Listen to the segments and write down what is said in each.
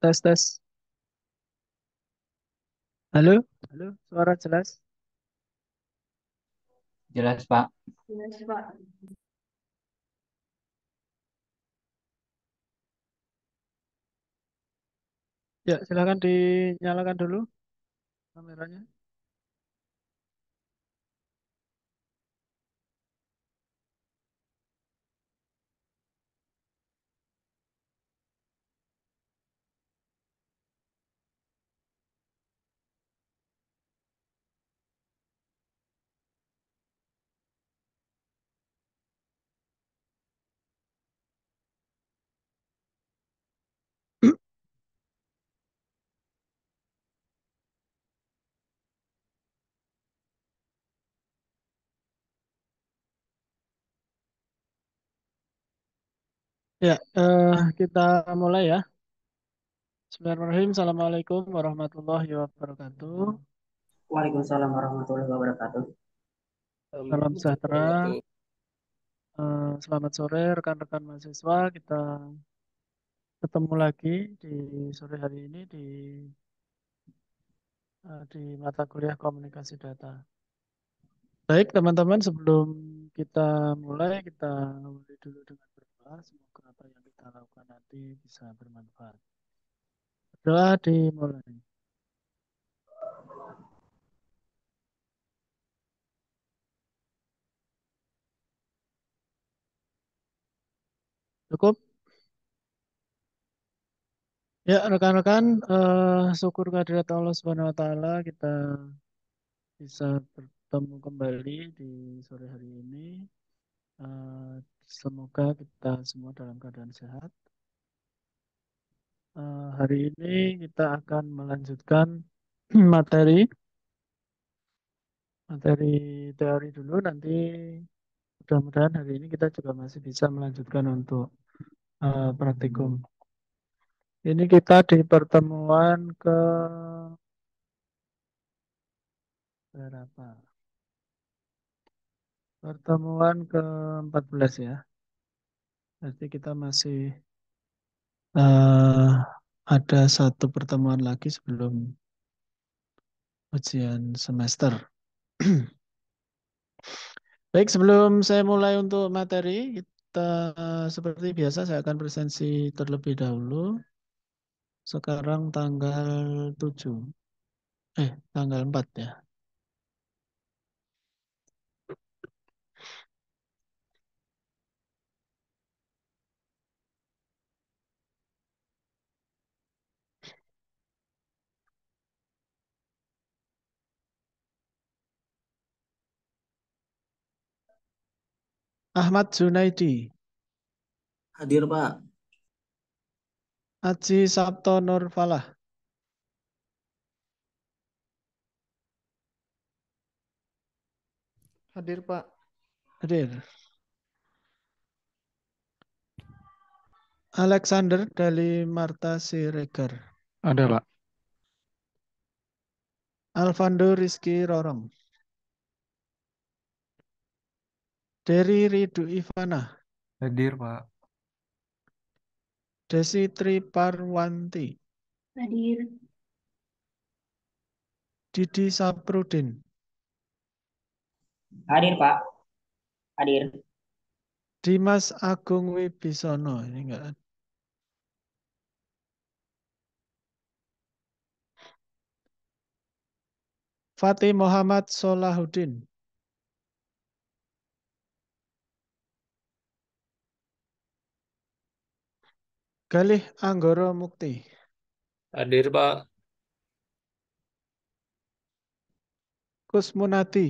Tes, tes. Halo? Halo, suara jelas? Jelas, Pak. Jelas, Pak. Ya, silakan dinyalakan dulu kameranya. Ya, uh, kita mulai ya. Bismillahirrahmanirrahim. Assalamualaikum warahmatullahi wabarakatuh. Waalaikumsalam warahmatullahi wabarakatuh. Salam sejahtera. Uh, selamat sore rekan-rekan mahasiswa. Kita ketemu lagi di sore hari ini di uh, di mata kuliah komunikasi data. Baik, teman-teman, sebelum kita mulai, kita mulai dulu dengan semoga apa yang kita lakukan nanti bisa bermanfaat. Doa dimulai. Cukup? Ya, rekan-rekan, uh, syukur kehadirat Allah Subhanahu wa taala kita bisa bertemu kembali di sore hari ini. Uh, Semoga kita semua dalam keadaan sehat. Uh, hari ini kita akan melanjutkan materi materi teori dulu. Nanti mudah-mudahan hari ini kita juga masih bisa melanjutkan untuk uh, praktikum. Ini kita di pertemuan ke berapa? Pertemuan ke-14 ya. Berarti kita masih uh, ada satu pertemuan lagi sebelum ujian semester. Baik, sebelum saya mulai untuk materi, kita uh, seperti biasa saya akan presensi terlebih dahulu. Sekarang tanggal 7. Eh, tanggal 4 ya. Ahmad Junaidi. Hadir, Pak. Aji Sabto Nur Hadir, Pak. Hadir. Alexander Dali Marta Siregar. Ada, Pak. Alvando Rizky Rorong. Dari Ridu Ivana. Hadir, Pak. Desi Tri Parwanti. Hadir. Didi Saprudin. Hadir, Pak. Hadir. Dimas Agung Wibisono. Ini enggak ada. Kan? Fatih Muhammad Solahuddin. Galih Anggoro Mukti. Hadir, Pak. Kusmunati.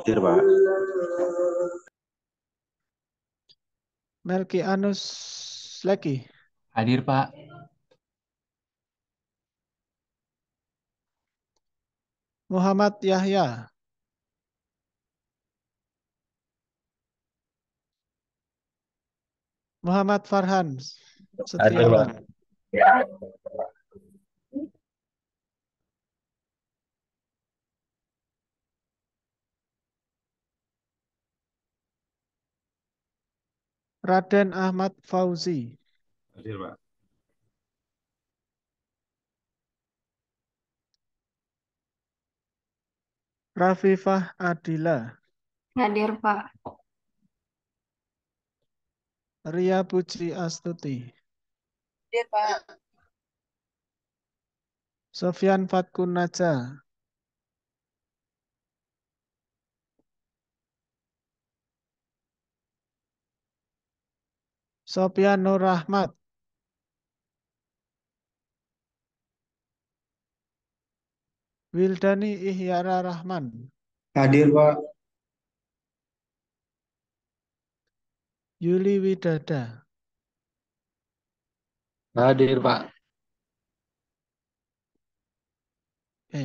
Hadir, Pak. Melki Anus Leki. Hadir, Pak. Muhammad Yahya. Muhammad Farhan Setiawan. Raden Ahmad Fauzi. Hadir, Pak. Rafifah Adila. Hadir, Pak. Ria Puji Astuti. Hadir, iya, Pak. Sofian Fatkun Naja. Sofian Nur Rahmat. Wildani Ihyara Rahman. Hadir, Pak. ယူလီဝိတတနာဒီရပအဲ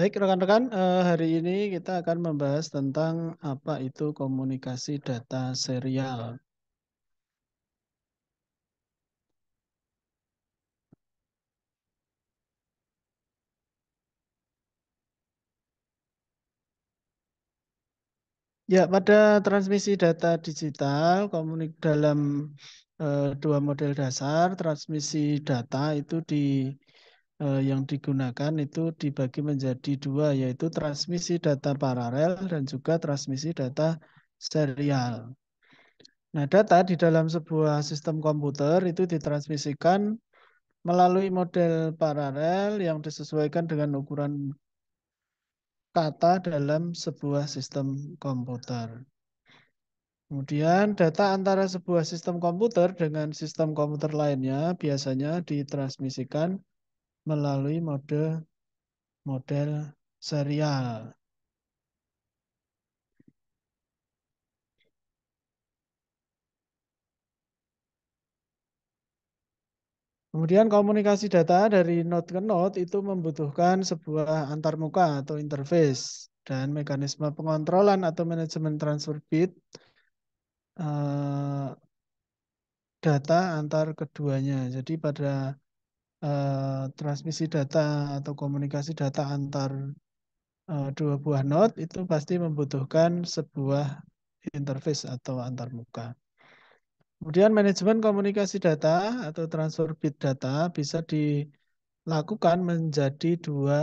Baik, rekan-rekan, eh, hari ini kita akan membahas tentang apa itu komunikasi data serial. Ya, pada transmisi data digital, komunik dalam eh, dua model dasar, transmisi data itu di eh, yang digunakan itu dibagi menjadi dua, yaitu transmisi data paralel dan juga transmisi data serial. Nah, data di dalam sebuah sistem komputer itu ditransmisikan melalui model paralel yang disesuaikan dengan ukuran kata dalam sebuah sistem komputer. Kemudian data antara sebuah sistem komputer dengan sistem komputer lainnya biasanya ditransmisikan melalui mode model serial. Kemudian komunikasi data dari node ke node itu membutuhkan sebuah antarmuka atau interface dan mekanisme pengontrolan atau manajemen transfer bit eh, data antar keduanya. Jadi pada uh, transmisi data atau komunikasi data antar uh, dua buah node itu pasti membutuhkan sebuah interface atau antar muka. Kemudian manajemen komunikasi data atau transfer bit data bisa dilakukan menjadi dua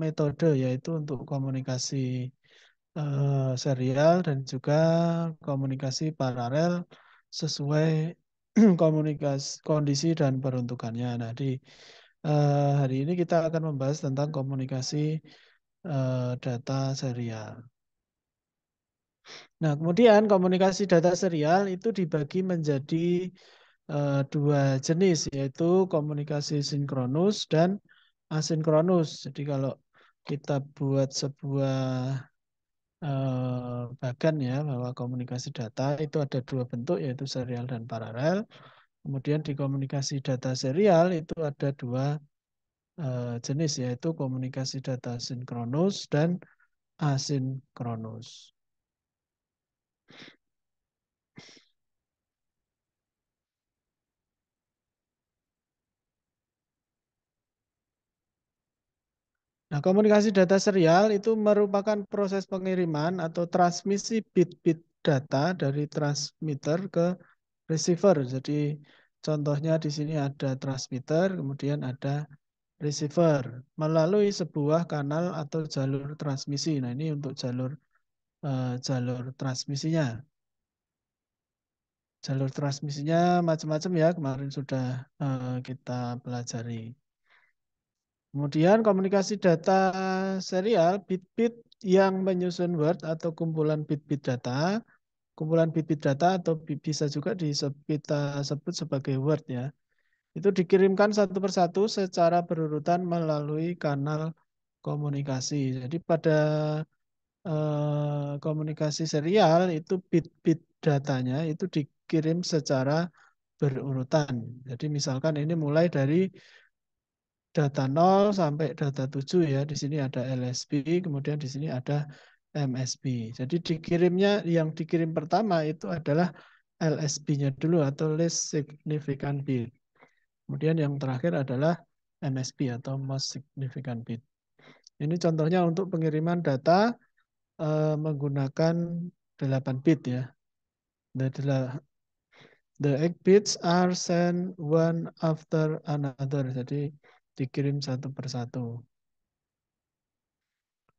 metode yaitu untuk komunikasi uh, serial dan juga komunikasi paralel sesuai komunikasi kondisi dan peruntukannya. Nah, di uh, hari ini kita akan membahas tentang komunikasi uh, data serial. Nah, kemudian komunikasi data serial itu dibagi menjadi uh, dua jenis, yaitu komunikasi sinkronus dan asinkronus. Jadi kalau kita buat sebuah eh, bagan ya bahwa komunikasi data itu ada dua bentuk yaitu serial dan paralel. Kemudian di komunikasi data serial itu ada dua eh, jenis yaitu komunikasi data sinkronus dan asinkronus. Nah, komunikasi data serial itu merupakan proses pengiriman atau transmisi bit-bit data dari transmitter ke receiver. Jadi contohnya di sini ada transmitter, kemudian ada receiver melalui sebuah kanal atau jalur transmisi. Nah, ini untuk jalur uh, jalur transmisinya. Jalur transmisinya macam-macam ya, kemarin sudah uh, kita pelajari. Kemudian komunikasi data serial bit-bit yang menyusun Word atau kumpulan bit-bit data. Kumpulan bit-bit data atau bisa juga disebut sebagai Word ya. Itu dikirimkan satu persatu secara berurutan melalui kanal komunikasi. Jadi pada eh, komunikasi serial itu bit-bit datanya itu dikirim secara berurutan. Jadi misalkan ini mulai dari data 0 sampai data 7 ya. Di sini ada LSB, kemudian di sini ada MSB. Jadi dikirimnya yang dikirim pertama itu adalah LSB-nya dulu atau least significant bit. Kemudian yang terakhir adalah MSB atau most significant bit. Ini contohnya untuk pengiriman data uh, menggunakan 8 bit ya. The, the 8 bits are sent one after another. Jadi dikirim satu persatu.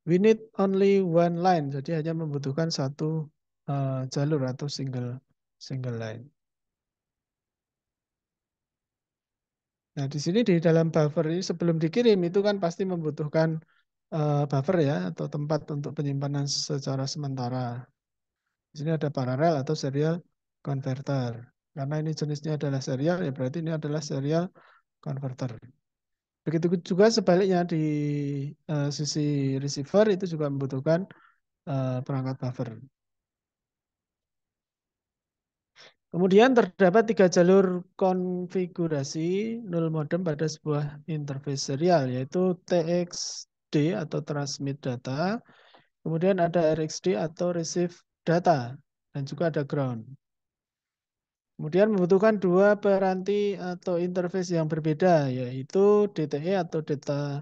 We need only one line, jadi hanya membutuhkan satu uh, jalur atau single single line. Nah, di sini di dalam buffer ini sebelum dikirim itu kan pasti membutuhkan uh, buffer ya atau tempat untuk penyimpanan secara sementara. Di sini ada paralel atau serial converter. Karena ini jenisnya adalah serial ya berarti ini adalah serial converter. Begitu juga sebaliknya di uh, sisi receiver itu juga membutuhkan uh, perangkat buffer. Kemudian terdapat tiga jalur konfigurasi null modem pada sebuah interface serial yaitu TXD atau transmit data, kemudian ada RXD atau receive data dan juga ada ground. Kemudian membutuhkan dua peranti atau interface yang berbeda, yaitu DTE atau Data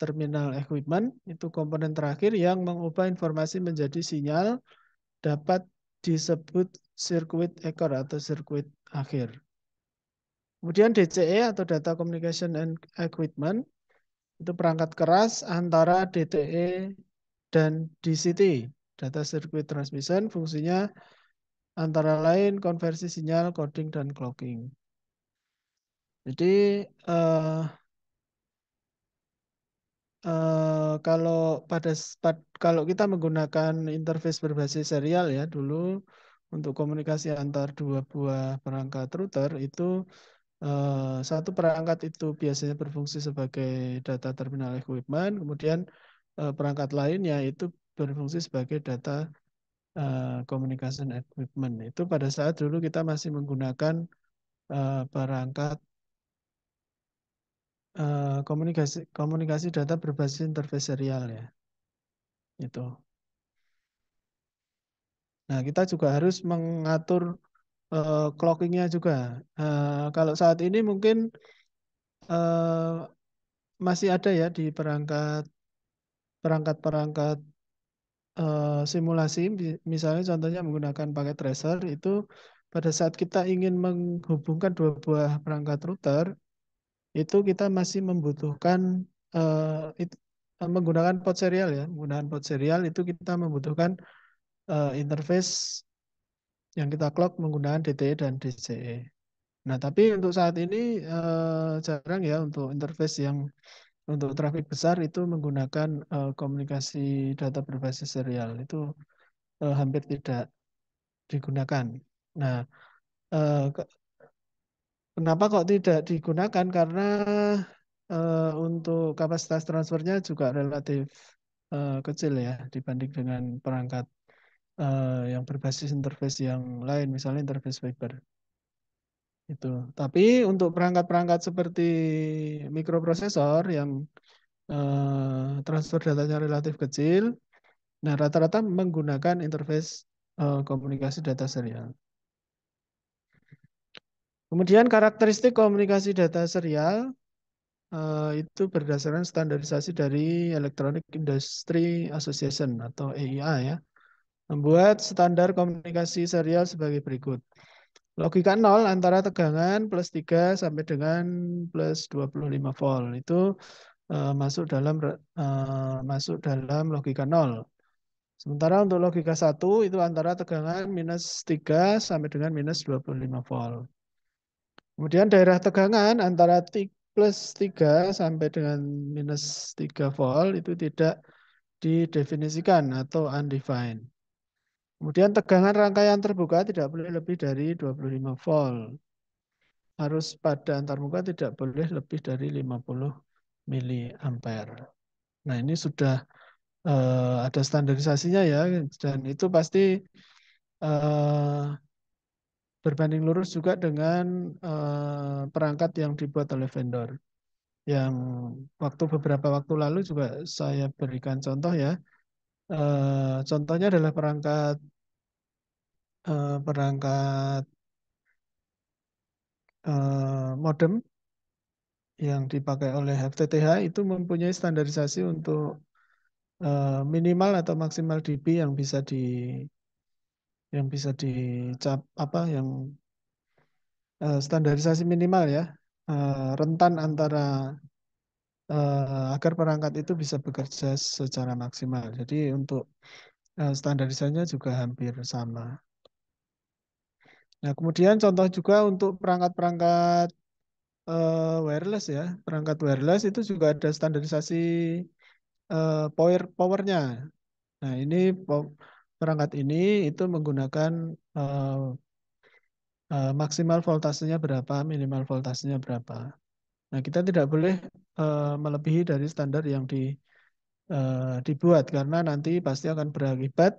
Terminal Equipment, itu komponen terakhir yang mengubah informasi menjadi sinyal dapat disebut circuit ekor atau circuit akhir. Kemudian DCE atau Data Communication and Equipment, itu perangkat keras antara DTE dan DCT, Data Circuit Transmission, fungsinya antara lain konversi sinyal, coding, dan clocking. Jadi uh, uh, kalau pada kalau kita menggunakan interface berbasis serial ya dulu untuk komunikasi antar dua buah perangkat router itu uh, satu perangkat itu biasanya berfungsi sebagai data terminal equipment, kemudian uh, perangkat lainnya itu berfungsi sebagai data Eh, komunikasi communication equipment itu pada saat dulu kita masih menggunakan uh, perangkat uh, komunikasi komunikasi data berbasis interface serial ya itu. Nah kita juga harus mengatur uh, clockingnya juga. Uh, kalau saat ini mungkin uh, masih ada ya di perangkat perangkat-perangkat Eh, simulasi, misalnya contohnya menggunakan paket tracer itu pada saat kita ingin menghubungkan dua buah perangkat router, itu kita masih membutuhkan uh, eh, itu, eh, menggunakan port serial ya, menggunakan port serial itu kita membutuhkan uh, interface yang kita clock menggunakan DTE dan DCE. Nah, tapi untuk saat ini uh, jarang ya untuk interface yang untuk traffic besar itu menggunakan uh, komunikasi data berbasis serial itu uh, hampir tidak digunakan. Nah, uh, kenapa kok tidak digunakan? Karena uh, untuk kapasitas transfernya juga relatif uh, kecil ya dibanding dengan perangkat uh, yang berbasis interface yang lain, misalnya interface fiber. Itu. Tapi untuk perangkat-perangkat seperti mikroprosesor yang eh, transfer datanya relatif kecil, nah rata-rata menggunakan interface eh, komunikasi data serial. Kemudian karakteristik komunikasi data serial Uh, itu berdasarkan standarisasi dari Electronic Industry Association atau EIA ya. Membuat standar komunikasi serial sebagai berikut. Logika nol antara tegangan plus 3 sampai dengan plus 25 volt itu uh, masuk dalam uh, masuk dalam logika nol. Sementara untuk logika satu itu antara tegangan minus 3 sampai dengan minus 25 volt. Kemudian daerah tegangan antara plus 3 sampai dengan minus 3 volt itu tidak didefinisikan atau undefined. Kemudian tegangan rangkaian terbuka tidak boleh lebih dari 25 volt. Harus pada antarmuka tidak boleh lebih dari 50 ampere. Nah ini sudah uh, ada standarisasinya ya dan itu pasti uh, berbanding lurus juga dengan uh, perangkat yang dibuat oleh vendor. Yang waktu beberapa waktu lalu juga saya berikan contoh ya Eh, contohnya adalah perangkat eh, perangkat eh, modem yang dipakai oleh FTTH itu mempunyai standarisasi untuk minimal atau maksimal dB yang bisa di yang bisa dicap apa yang standarisasi minimal ya rentan antara uh, agar perangkat itu bisa bekerja secara maksimal. Jadi untuk uh, eh, standarisasinya juga hampir sama. Nah, kemudian contoh juga untuk perangkat-perangkat uh, wireless ya. Perangkat wireless itu juga ada standarisasi uh, power powernya. Nah, ini perangkat ini itu menggunakan uh, uh, maksimal voltasenya berapa, minimal voltasenya berapa. Nah, kita tidak boleh uh, melebihi dari standar yang di, uh, dibuat karena nanti pasti akan berakibat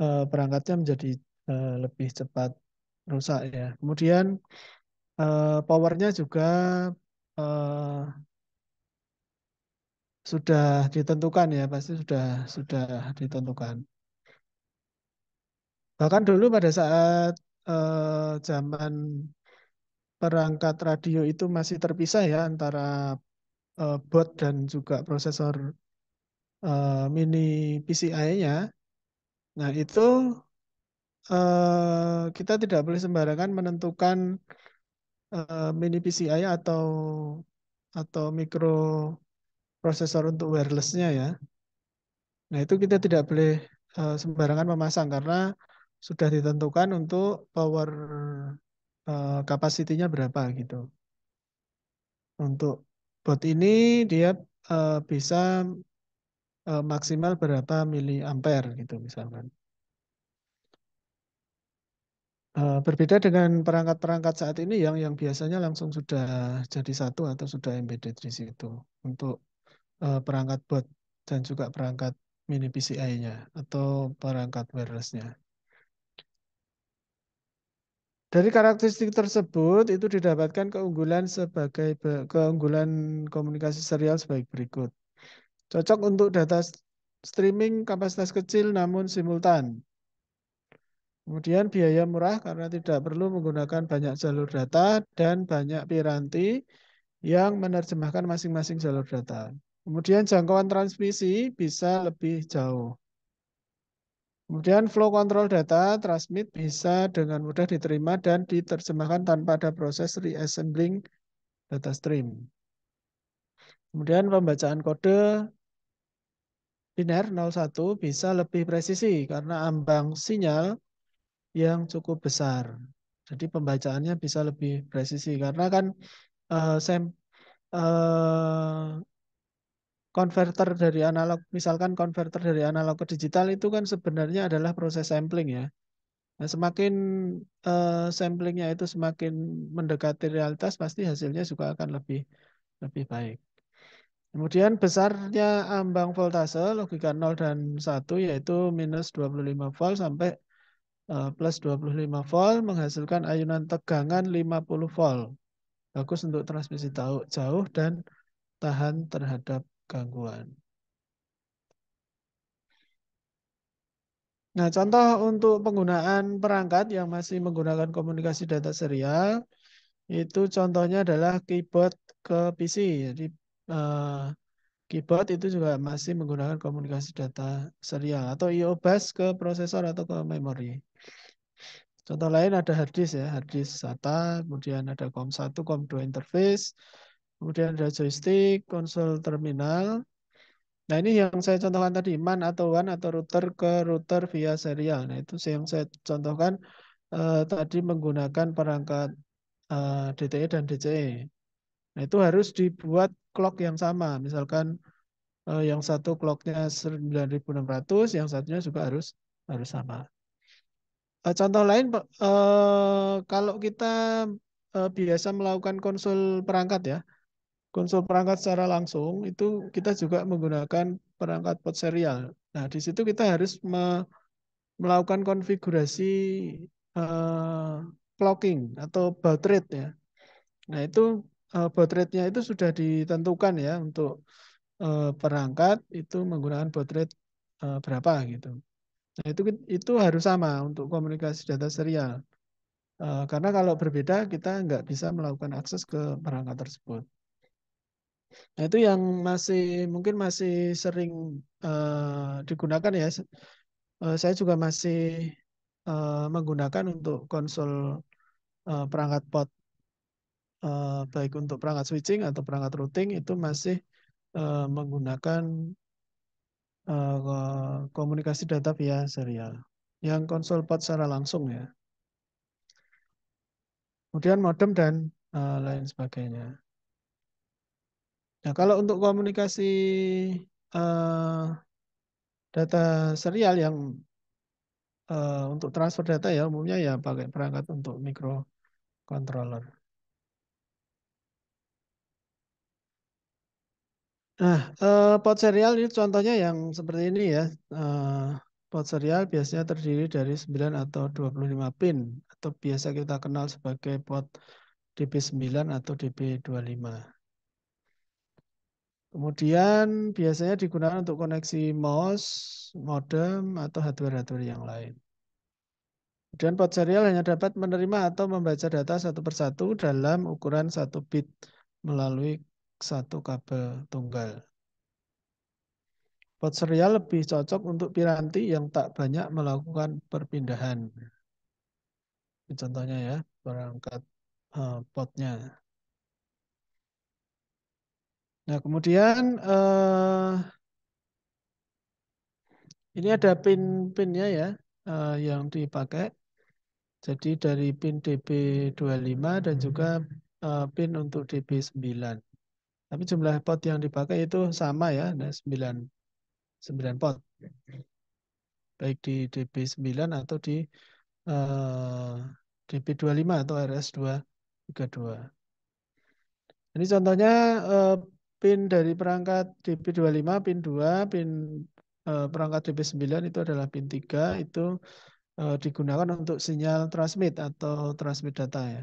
uh, perangkatnya menjadi uh, lebih cepat rusak ya. Kemudian uh, powernya juga uh, sudah ditentukan ya, pasti sudah sudah ditentukan. Bahkan dulu pada saat uh, zaman perangkat radio itu masih terpisah ya antara uh, bot dan juga prosesor uh, mini PCI-nya. Nah, itu uh, kita tidak boleh sembarangan menentukan uh, mini PCI atau atau mikro prosesor untuk wirelessnya ya. Nah, itu kita tidak boleh uh, sembarangan memasang karena sudah ditentukan untuk power uh, kapasitinya berapa gitu. Untuk bot ini dia uh, bisa uh, maksimal berapa mili ampere gitu misalkan. Uh, berbeda dengan perangkat-perangkat saat ini yang yang biasanya langsung sudah jadi satu atau sudah embedded di situ untuk uh, perangkat bot dan juga perangkat mini PCI-nya atau perangkat wireless-nya. Dari karakteristik tersebut itu didapatkan keunggulan sebagai keunggulan komunikasi serial sebagai berikut. Cocok untuk data streaming kapasitas kecil namun simultan. Kemudian biaya murah karena tidak perlu menggunakan banyak jalur data dan banyak piranti yang menerjemahkan masing-masing jalur data. Kemudian jangkauan transmisi bisa lebih jauh. Kemudian flow control data transmit bisa dengan mudah diterima dan diterjemahkan tanpa ada proses reassembling data stream. Kemudian pembacaan kode biner 01 bisa lebih presisi karena ambang sinyal yang cukup besar. Jadi pembacaannya bisa lebih presisi karena kan uh, sem uh, konverter dari analog, misalkan konverter dari analog ke digital itu kan sebenarnya adalah proses sampling ya. Nah, semakin uh, samplingnya itu semakin mendekati realitas, pasti hasilnya juga akan lebih lebih baik. Kemudian besarnya ambang voltase logika 0 dan 1 yaitu minus 25 volt sampai uh, plus 25 volt menghasilkan ayunan tegangan 50 volt. Bagus untuk transmisi jauh, jauh dan tahan terhadap gangguan. Nah, contoh untuk penggunaan perangkat yang masih menggunakan komunikasi data serial, itu contohnya adalah keyboard ke PC. Jadi, uh, keyboard itu juga masih menggunakan komunikasi data serial atau IO bus ke prosesor atau ke memori. Contoh lain ada hard disk ya, hard disk SATA, kemudian ada COM1, COM2 interface, Kemudian ada joystick, konsol terminal. Nah ini yang saya contohkan tadi, MAN atau WAN atau router ke router via serial. Nah itu yang saya contohkan eh, tadi menggunakan perangkat eh, DTE dan DCE. Nah itu harus dibuat clock yang sama. Misalkan eh, yang satu clocknya 9600, yang satunya juga harus harus sama. Eh, contoh lain, eh, kalau kita eh, biasa melakukan konsol perangkat ya, konsol perangkat secara langsung itu kita juga menggunakan perangkat port serial. Nah, di situ kita harus me melakukan konfigurasi uh, clocking atau baud rate ya. Nah, itu uh, eh, baud rate-nya itu sudah ditentukan ya untuk uh, perangkat itu menggunakan baud rate uh, berapa gitu. Nah, itu itu harus sama untuk komunikasi data serial. Uh, karena kalau berbeda kita nggak bisa melakukan akses ke perangkat tersebut. Nah, itu yang masih mungkin masih sering uh, digunakan ya. Uh, saya juga masih uh, menggunakan untuk konsol uh, perangkat pot uh, baik untuk perangkat switching atau perangkat routing itu masih uh, menggunakan uh, komunikasi data via serial. Yang konsol pot secara langsung ya. Kemudian modem dan uh, lain sebagainya. Nah, kalau untuk komunikasi uh, data serial yang uh, untuk transfer data ya umumnya ya pakai perangkat untuk microcontroller. Nah, uh, eh, port serial ini contohnya yang seperti ini ya. Uh, port serial biasanya terdiri dari 9 atau 25 pin atau biasa kita kenal sebagai port DB9 atau DB25. Kemudian biasanya digunakan untuk koneksi mouse, modem, atau hardware-hardware yang lain. Kemudian port serial hanya dapat menerima atau membaca data satu persatu dalam ukuran satu bit melalui satu kabel tunggal. Port serial lebih cocok untuk piranti yang tak banyak melakukan perpindahan. Ini contohnya ya, perangkat uh, eh, potnya. Nah, kemudian uh, ini ada pin-pinnya ya uh, yang dipakai. Jadi dari pin DB25 dan juga uh, pin untuk DB9. Tapi jumlah pot yang dipakai itu sama ya, nah 9, 9 pot. Baik di DB9 atau di uh, DB25 atau RS232. Ini contohnya uh, pin dari perangkat DP25, pin 2, pin eh, perangkat DP9 itu adalah pin 3, itu eh, digunakan untuk sinyal transmit atau transmit data ya.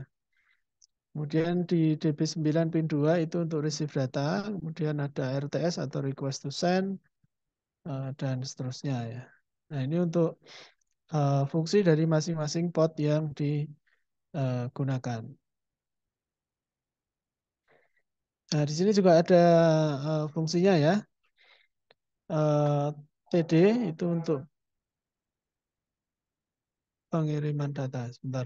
Kemudian di DB9 pin 2 itu untuk receive data, kemudian ada RTS atau request to send, eh, dan seterusnya ya. Nah ini untuk eh, fungsi dari masing-masing port yang digunakan. Eh, Nah, di sini juga ada uh, fungsinya ya. Uh, eh, TD itu untuk pengiriman data. Sebentar.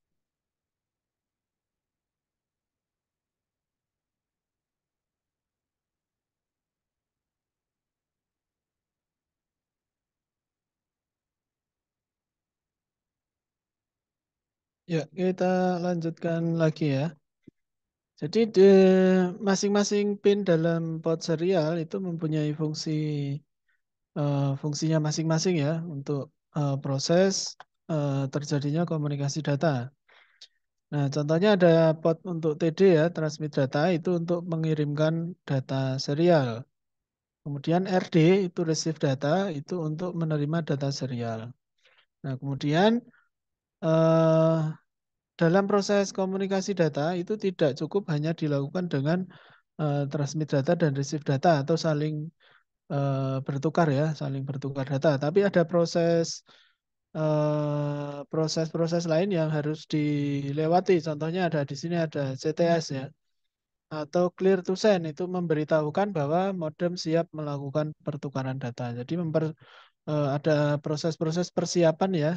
Ya, kita lanjutkan lagi ya. Jadi masing-masing pin dalam port serial itu mempunyai fungsi uh, fungsinya masing-masing ya untuk uh, proses uh, terjadinya komunikasi data. Nah, contohnya ada port untuk TD ya, transmit data itu untuk mengirimkan data serial. Kemudian RD itu receive data itu untuk menerima data serial. Nah, kemudian uh, dalam proses komunikasi data itu tidak cukup hanya dilakukan dengan uh, transmit data dan receive data atau saling uh, bertukar ya, saling bertukar data. Tapi ada proses proses eh, proses-proses lain yang harus dilewati. Contohnya ada di sini ada CTS ya atau clear to send itu memberitahukan bahwa modem siap melakukan pertukaran data. Jadi memper, uh, ada proses-proses persiapan ya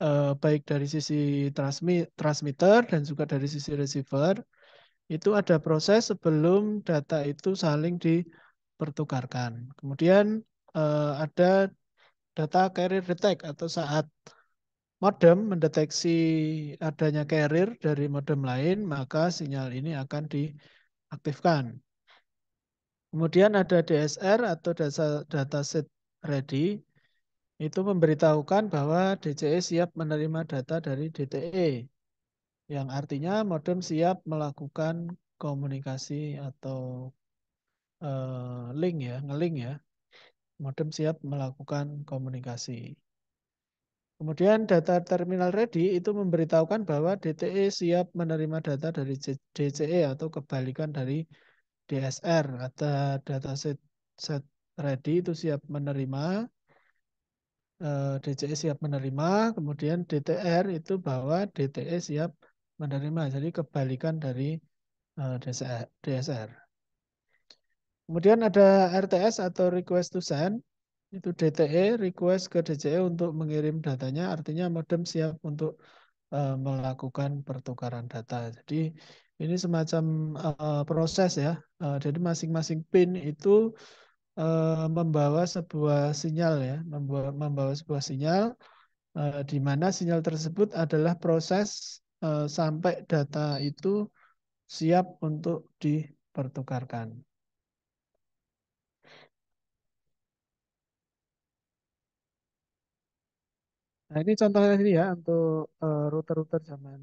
eh, baik dari sisi transmit transmitter dan juga dari sisi receiver itu ada proses sebelum data itu saling dipertukarkan. Kemudian eh, ada data carrier detect atau saat modem mendeteksi adanya carrier dari modem lain, maka sinyal ini akan diaktifkan. Kemudian ada DSR atau data set ready itu memberitahukan bahwa DCE siap menerima data dari DTE, yang artinya modem siap melakukan komunikasi atau uh, link ya, ngeling ya. Modem siap melakukan komunikasi. Kemudian data terminal ready itu memberitahukan bahwa DTE siap menerima data dari DCE atau kebalikan dari DSR. Ada data set, set ready itu siap menerima Eh, DCE siap menerima, kemudian DTR itu bahwa DTE siap menerima. Jadi kebalikan dari eh, DSR. Kemudian ada RTS atau request to send. Itu DTE request ke DCE untuk mengirim datanya, artinya modem siap untuk eh, melakukan pertukaran data. Jadi ini semacam proses ya. jadi masing-masing pin itu Eh, membawa sebuah sinyal ya, membawa, membawa sebuah sinyal uh, di mana sinyal tersebut adalah proses uh, sampai data itu siap untuk dipertukarkan. Nah, ini contohnya ini ya untuk router-router zaman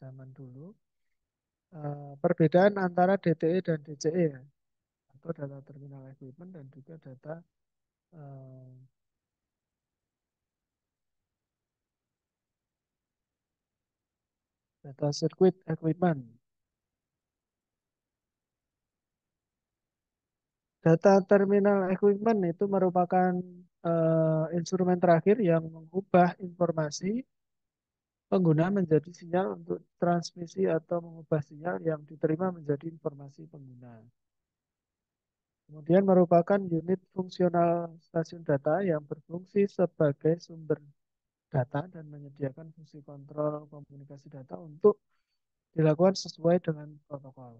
zaman dulu. Uh, perbedaan antara DTE dan DCE. ya itu data terminal equipment dan juga data eh, data circuit equipment. Data terminal equipment itu merupakan uh, instrumen terakhir yang mengubah informasi pengguna menjadi sinyal untuk transmisi atau mengubah sinyal yang diterima menjadi informasi pengguna kemudian merupakan unit fungsional stasiun data yang berfungsi sebagai sumber data dan menyediakan fungsi kontrol komunikasi data untuk dilakukan sesuai dengan protokol.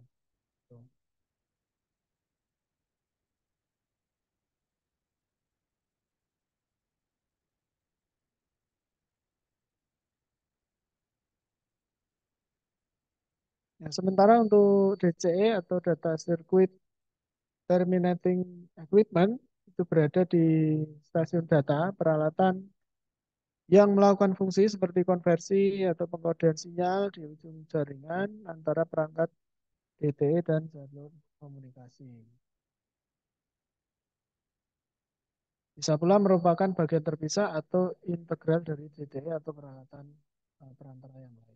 Nah, sementara untuk DCE atau data circuit terminating equipment itu berada di stasiun data peralatan yang melakukan fungsi seperti konversi atau pengkodean sinyal di ujung jaringan antara perangkat DTE dan jalur komunikasi. Bisa pula merupakan bagian terpisah atau integral dari DTE atau peralatan eh, perantara yang lain.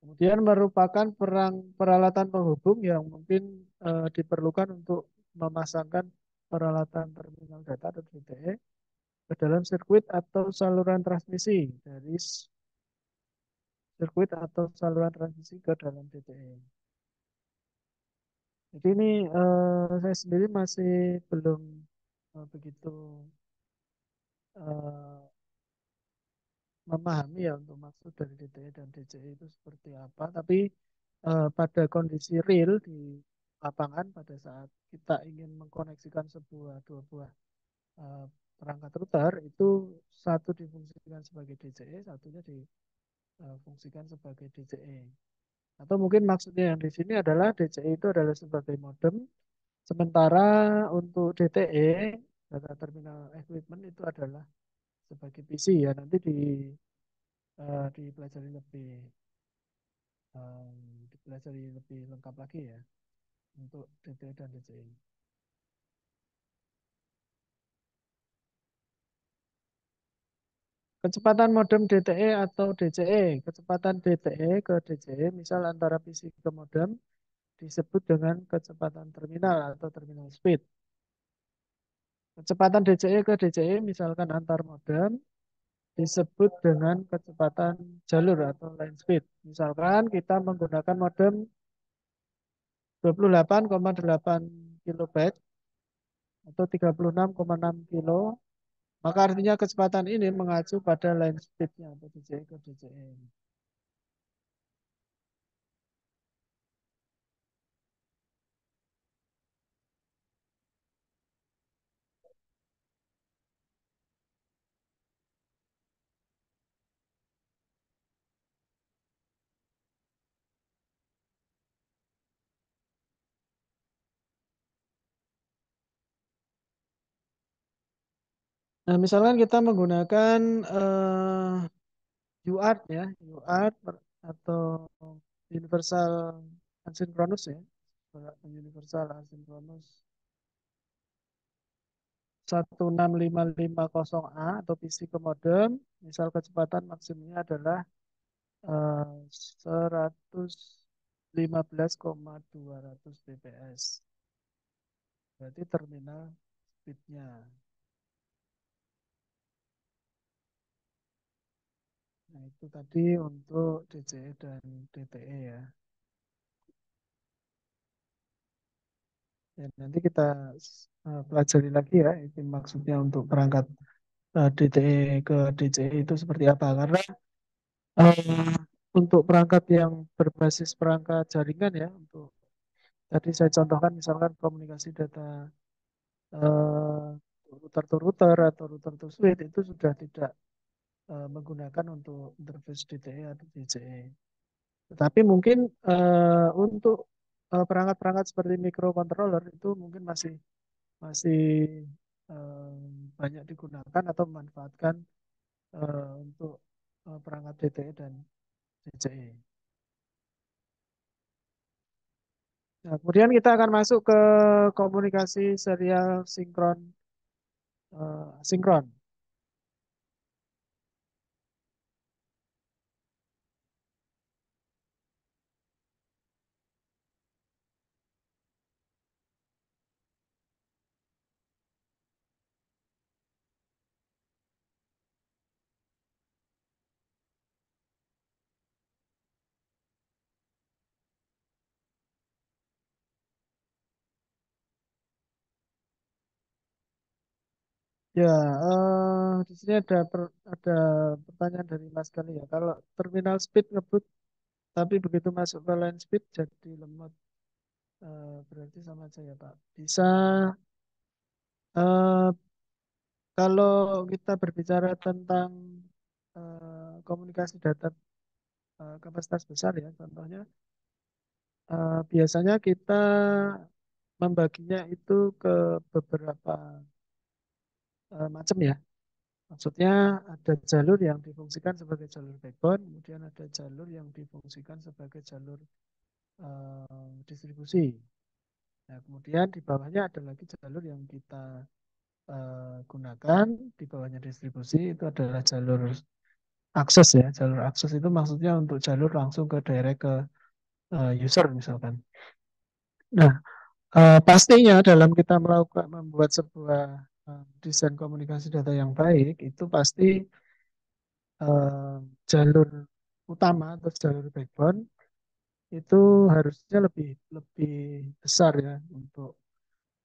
Kemudian merupakan perang peralatan penghubung yang mungkin e, diperlukan untuk memasangkan peralatan terminal data atau TDE ke dalam sirkuit atau saluran transmisi dari sirkuit atau saluran transmisi ke dalam TDE. Jadi ini e, saya sendiri masih belum eh, begitu uh, memahami ya untuk maksud dari DTE dan DCE itu seperti apa. Tapi eh, pada kondisi real di lapangan pada saat kita ingin mengkoneksikan sebuah dua buah eh, perangkat router itu satu difungsikan sebagai DCE, satunya difungsikan eh, sebagai DCE. Atau mungkin maksudnya yang di sini adalah DCE itu adalah sebagai modem, sementara untuk DTE data terminal equipment itu adalah sebagai PC ya nanti di uh, dipelajari lebih um, dipelajari lebih lengkap lagi ya untuk detail dan DCE Kecepatan modem DTE atau DCE. Kecepatan DTE ke DCE, misal antara PC ke modem, disebut dengan kecepatan terminal atau terminal speed. Kecepatan DCE ke DCE misalkan antar modem disebut dengan kecepatan jalur atau line speed. Misalkan kita menggunakan modem 28,8 kb atau 36,6 kilo, maka artinya kecepatan ini mengacu pada line speednya atau DCE ke DCE. Nah, misalkan kita menggunakan uh, eh, UART ya, UART atau universal asynchronous ya, universal asynchronous 16550A atau PC ke modem, misal kecepatan maksimumnya adalah uh, 115,200 bps. Berarti terminal speednya. Nah, itu tadi untuk DCE dan DTE ya. Ya, nanti kita eh, pelajari lagi ya, itu maksudnya untuk perangkat uh, eh, DTE ke DCE itu seperti apa. Karena uh, untuk perangkat yang berbasis perangkat jaringan ya, untuk tadi saya contohkan misalkan komunikasi data uh, router to router atau router to switch itu sudah tidak Eh, menggunakan untuk interface DTE atau DCE. Tetapi mungkin uh, untuk eh, perangkat-perangkat uh, seperti microcontroller itu mungkin masih masih uh, banyak digunakan atau memanfaatkan uh, untuk uh, perangkat DTE dan DCE. Nah, kemudian kita akan masuk ke komunikasi serial sinkron uh, sinkron. Ya, uh, di sini ada per- ada pertanyaan dari Mas Gani ya. Kalau terminal speed ngebut, tapi begitu masuk ke line speed jadi lemot, Uh, berarti sama aja ya Pak. Bisa uh, kalau kita berbicara tentang uh, komunikasi data uh, kapasitas besar ya, contohnya uh, biasanya kita membaginya itu ke beberapa Eh, macam ya. Maksudnya ada jalur yang difungsikan sebagai jalur backbone, kemudian ada jalur yang difungsikan sebagai jalur uh, distribusi. Nah, kemudian di bawahnya ada lagi jalur yang kita uh, gunakan, di bawahnya distribusi itu adalah jalur akses ya. Jalur akses itu maksudnya untuk jalur langsung ke direct ke uh, user misalkan. Nah, uh, pastinya dalam kita melakukan membuat sebuah desain komunikasi data yang baik itu pasti uh, jalur utama atau jalur backbone itu harusnya lebih lebih besar ya untuk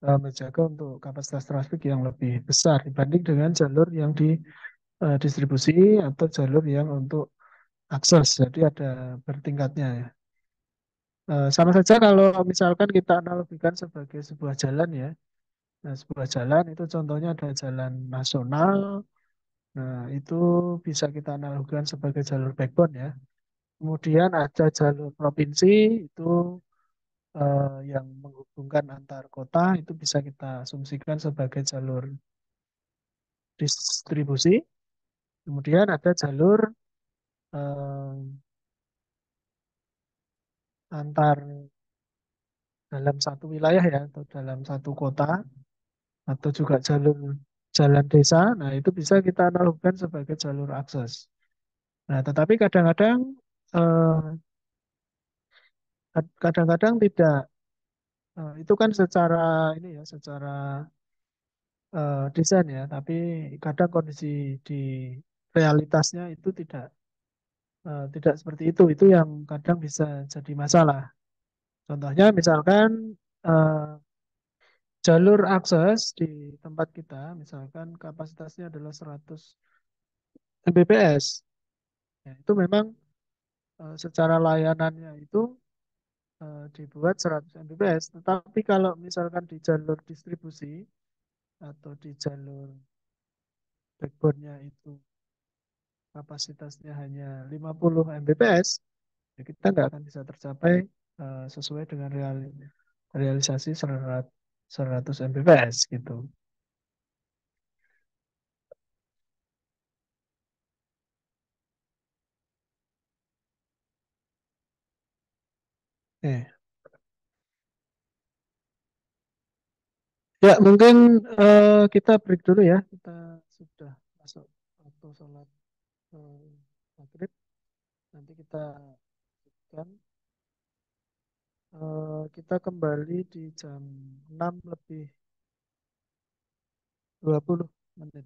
uh, menjaga untuk kapasitas trafik yang lebih besar dibanding dengan jalur yang di uh, distribusi atau jalur yang untuk akses jadi ada bertingkatnya ya uh, sama saja kalau misalkan kita analogikan sebagai sebuah jalan ya Nah, sebuah jalan itu contohnya ada jalan nasional. Nah, itu bisa kita analogikan sebagai jalur backbone ya. Kemudian ada jalur provinsi itu eh, yang menghubungkan antar kota itu bisa kita asumsikan sebagai jalur distribusi. Kemudian ada jalur eh, antar dalam satu wilayah ya atau dalam satu kota atau juga jalur jalan desa. Nah, itu bisa kita analogkan sebagai jalur akses. Nah, tetapi kadang-kadang eh, kadang-kadang tidak eh, itu kan secara ini ya, secara eh, desain ya, tapi kadang kondisi di realitasnya itu tidak eh, tidak seperti itu. Itu yang kadang bisa jadi masalah. Contohnya misalkan eh, jalur akses di tempat kita, misalkan kapasitasnya adalah 100 Mbps, ya, itu memang uh, secara layanannya itu uh, dibuat 100 Mbps. Tetapi kalau misalkan di jalur distribusi atau di jalur backbone-nya itu kapasitasnya hanya 50 Mbps, ya kita nggak akan bisa tercapai uh, sesuai dengan realisasi 100 100 Mbps gitu. Oke. Ya, mungkin uh, kita break dulu ya. Kita sudah masuk waktu sholat uh, maghrib. Nanti kita lanjutkan. Eh, kita kembali di jam 6 lebih 20 menit.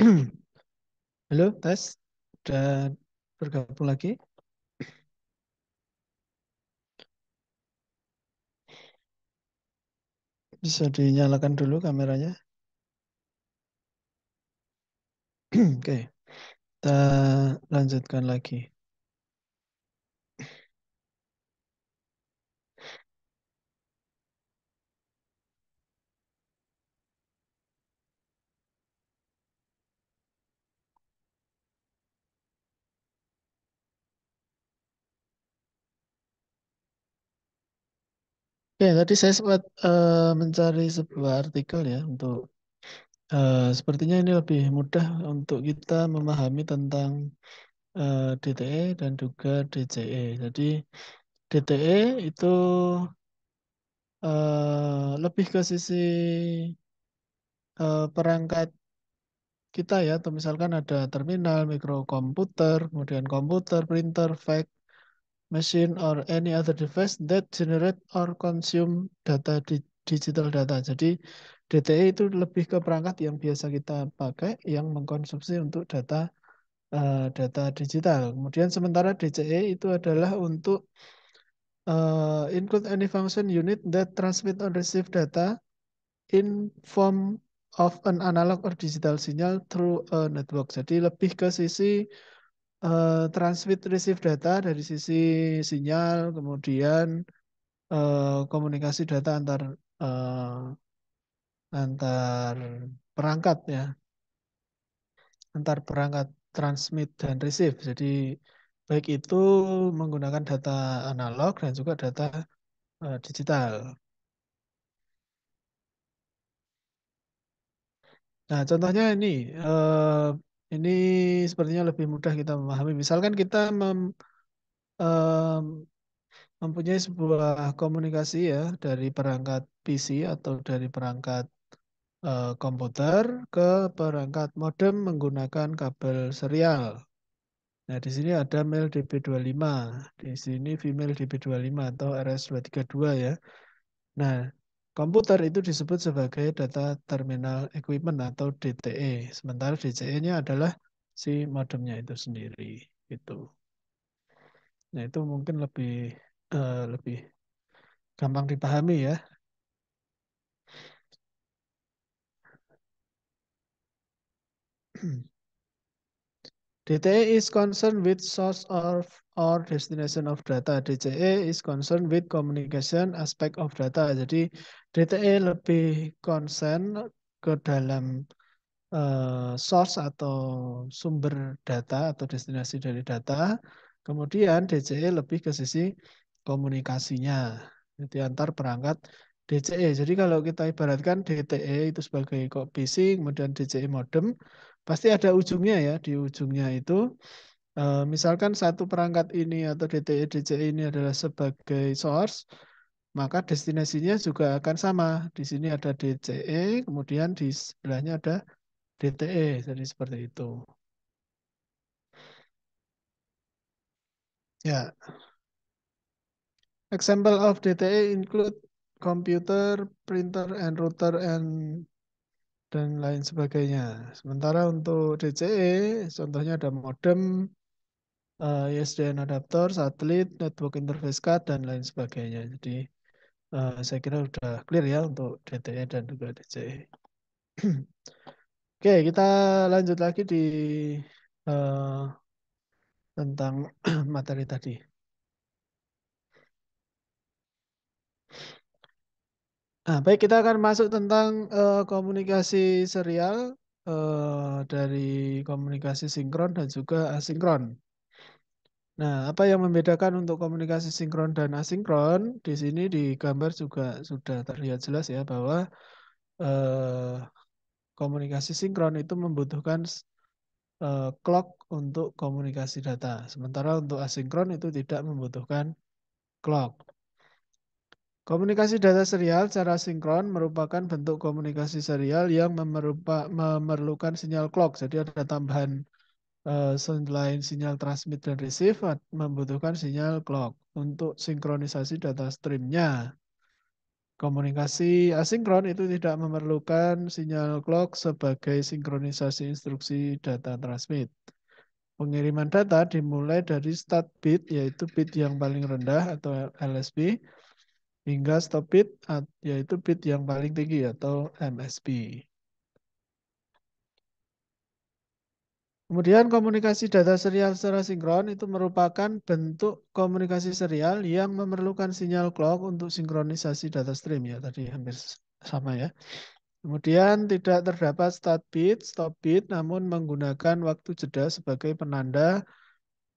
Halo, tes. Dan bergabung lagi? Bisa dinyalakan dulu kameranya. Oke, kita lanjutkan lagi. Ya, tadi saya sempat uh, mencari sebuah artikel ya untuk uh, sepertinya ini lebih mudah untuk kita memahami tentang uh, eh, DTE dan juga DCE. Jadi DTE itu lebih ke sisi perangkat kita ya, atau misalkan ada terminal, mikrokomputer, kemudian komputer, printer, fax, machine or any other device that generate or consume data di digital data. Jadi DTE itu lebih ke perangkat yang biasa kita pakai yang mengkonsumsi untuk data uh, data digital. Kemudian sementara DCE itu adalah untuk uh, eh, include any function unit that transmit or receive data in form of an analog or digital signal through a network. Jadi lebih ke sisi uh, transmit receive data dari sisi sinyal, kemudian uh, komunikasi data antar uh, antar perangkat ya, antar perangkat transmit dan receive. Jadi baik itu menggunakan data analog dan juga data uh, digital. Nah, contohnya ini eh, ini sepertinya lebih mudah kita memahami. Misalkan kita mem, um, mempunyai sebuah komunikasi ya dari perangkat PC atau dari perangkat uh, komputer ke perangkat modem menggunakan kabel serial. Nah, di sini ada male DB25, di sini female DB25 atau RS232 ya. Nah, Komputer itu disebut sebagai data terminal equipment atau DTE, sementara DCE-nya adalah si modemnya itu sendiri itu. Nah itu mungkin lebih uh, lebih gampang dipahami ya. DTE is concerned with source of or destination of data. DCE is concerned with communication aspect of data. Jadi DTE lebih konsen ke dalam uh, source atau sumber data atau destinasi dari data. Kemudian DCE lebih ke sisi komunikasinya. Jadi antar perangkat DCE. Jadi kalau kita ibaratkan DTE itu sebagai PC, kemudian DCE modem, pasti ada ujungnya ya. Di ujungnya itu uh, misalkan satu perangkat ini atau DTE DCE ini adalah sebagai source, maka destinasinya juga akan sama. Di sini ada DCE, kemudian di sebelahnya ada DTE, jadi seperti itu. Ya. Example of DTE include computer, printer, and router, and dan lain sebagainya. Sementara untuk DCE, contohnya ada modem, uh, adapter, satelit, network interface card, dan lain sebagainya. Jadi uh, saya kira sudah clear ya untuk DTE dan juga DCE. Oke, kita lanjut lagi di uh, tentang materi tadi. Nah, baik, kita akan masuk tentang uh, komunikasi serial uh, dari komunikasi sinkron dan juga asinkron. Nah, apa yang membedakan untuk komunikasi sinkron dan asinkron? Di sini di gambar juga sudah terlihat jelas ya bahwa eh, komunikasi sinkron itu membutuhkan eh, clock untuk komunikasi data, sementara untuk asinkron itu tidak membutuhkan clock. Komunikasi data serial secara sinkron merupakan bentuk komunikasi serial yang memerlukan sinyal clock. Jadi ada tambahan Eh, selain sinyal transmit dan receive membutuhkan sinyal clock untuk sinkronisasi data streamnya. Komunikasi asinkron itu tidak memerlukan sinyal clock sebagai sinkronisasi instruksi data transmit. Pengiriman data dimulai dari start bit, yaitu bit yang paling rendah atau LSB, hingga stop bit, yaitu bit yang paling tinggi atau MSB. Kemudian komunikasi data serial secara sinkron itu merupakan bentuk komunikasi serial yang memerlukan sinyal clock untuk sinkronisasi data stream ya tadi hampir sama ya. Kemudian tidak terdapat start bit, stop bit namun menggunakan waktu jeda sebagai penanda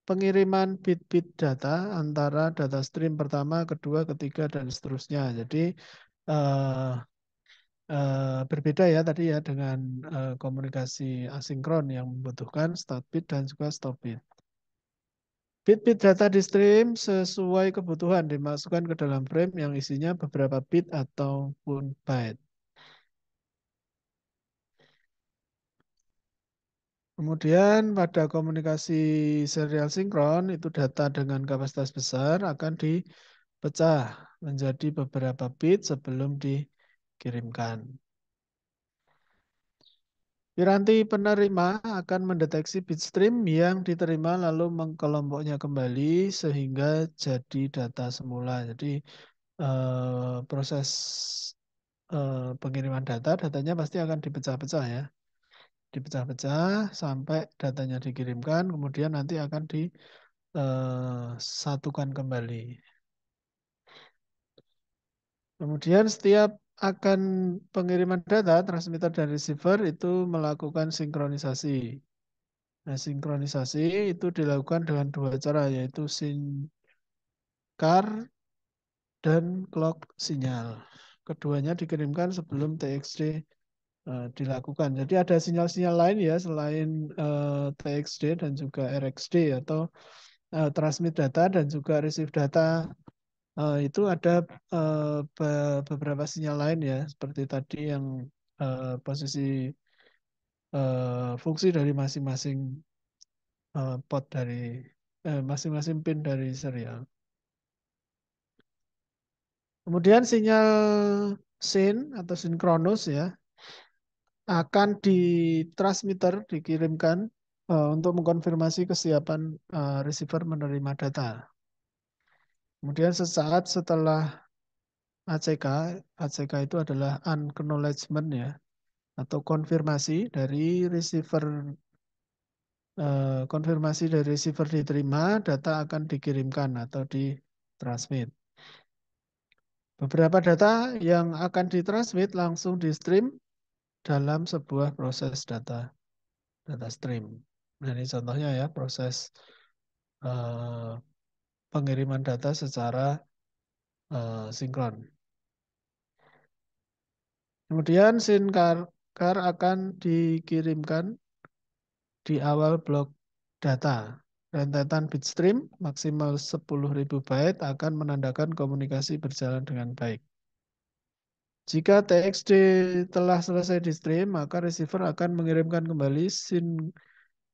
pengiriman bit-bit data antara data stream pertama, kedua, ketiga dan seterusnya. Jadi eh, Eh, berbeda ya tadi ya dengan eh, komunikasi asinkron yang membutuhkan start bit dan juga stop bit. Bit-bit data di stream sesuai kebutuhan dimasukkan ke dalam frame yang isinya beberapa bit ataupun byte. Kemudian pada komunikasi serial sinkron itu data dengan kapasitas besar akan dipecah menjadi beberapa bit sebelum di kirimkan. Piranti penerima akan mendeteksi bitstream yang diterima lalu mengkelompoknya kembali sehingga jadi data semula. Jadi eh, proses eh, pengiriman data, datanya pasti akan dipecah-pecah ya. Dipecah-pecah sampai datanya dikirimkan, kemudian nanti akan disatukan eh, kembali. Kemudian setiap akan pengiriman data transmitter dan receiver itu melakukan sinkronisasi. Nah, sinkronisasi itu dilakukan dengan dua cara yaitu sinkar dan clock sinyal. Keduanya dikirimkan sebelum TXD uh, eh, dilakukan. Jadi ada sinyal-sinyal lain ya selain uh, eh, TXD dan juga RXD atau uh, transmit data dan juga receive data uh, itu ada uh, beberapa sinyal lain ya seperti tadi yang uh, posisi uh, fungsi dari masing-masing uh, pot dari masing-masing eh, pin dari serial. Kemudian sinyal sin atau sinkronus ya akan di transmitter dikirimkan uh, untuk mengkonfirmasi kesiapan uh, receiver menerima data. Kemudian sesaat setelah ACK, ACK itu adalah acknowledgement ya, atau konfirmasi dari receiver eh, konfirmasi dari receiver diterima, data akan dikirimkan atau ditransmit. Beberapa data yang akan ditransmit langsung di stream dalam sebuah proses data data stream. Nah, ini contohnya ya proses uh, pengiriman data secara uh, sinkron. Kemudian sinkar akan dikirimkan di awal blok data. Rentetan bitstream maksimal 10.000 byte akan menandakan komunikasi berjalan dengan baik. Jika TXD telah selesai di stream, maka receiver akan mengirimkan kembali sin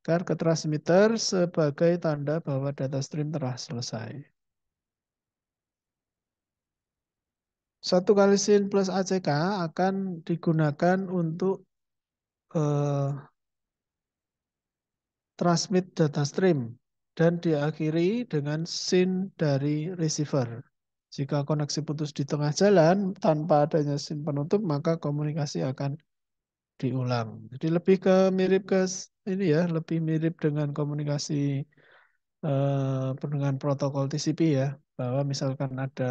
card ke transmitter sebagai tanda bahwa data stream telah selesai. Satu kali SIN plus ACK akan digunakan untuk eh, transmit data stream dan diakhiri dengan SIN dari receiver. Jika koneksi putus di tengah jalan tanpa adanya SIN penutup, maka komunikasi akan diulang. Jadi lebih ke mirip ke ini ya lebih mirip dengan komunikasi eh, dengan protokol TCP ya bahwa misalkan ada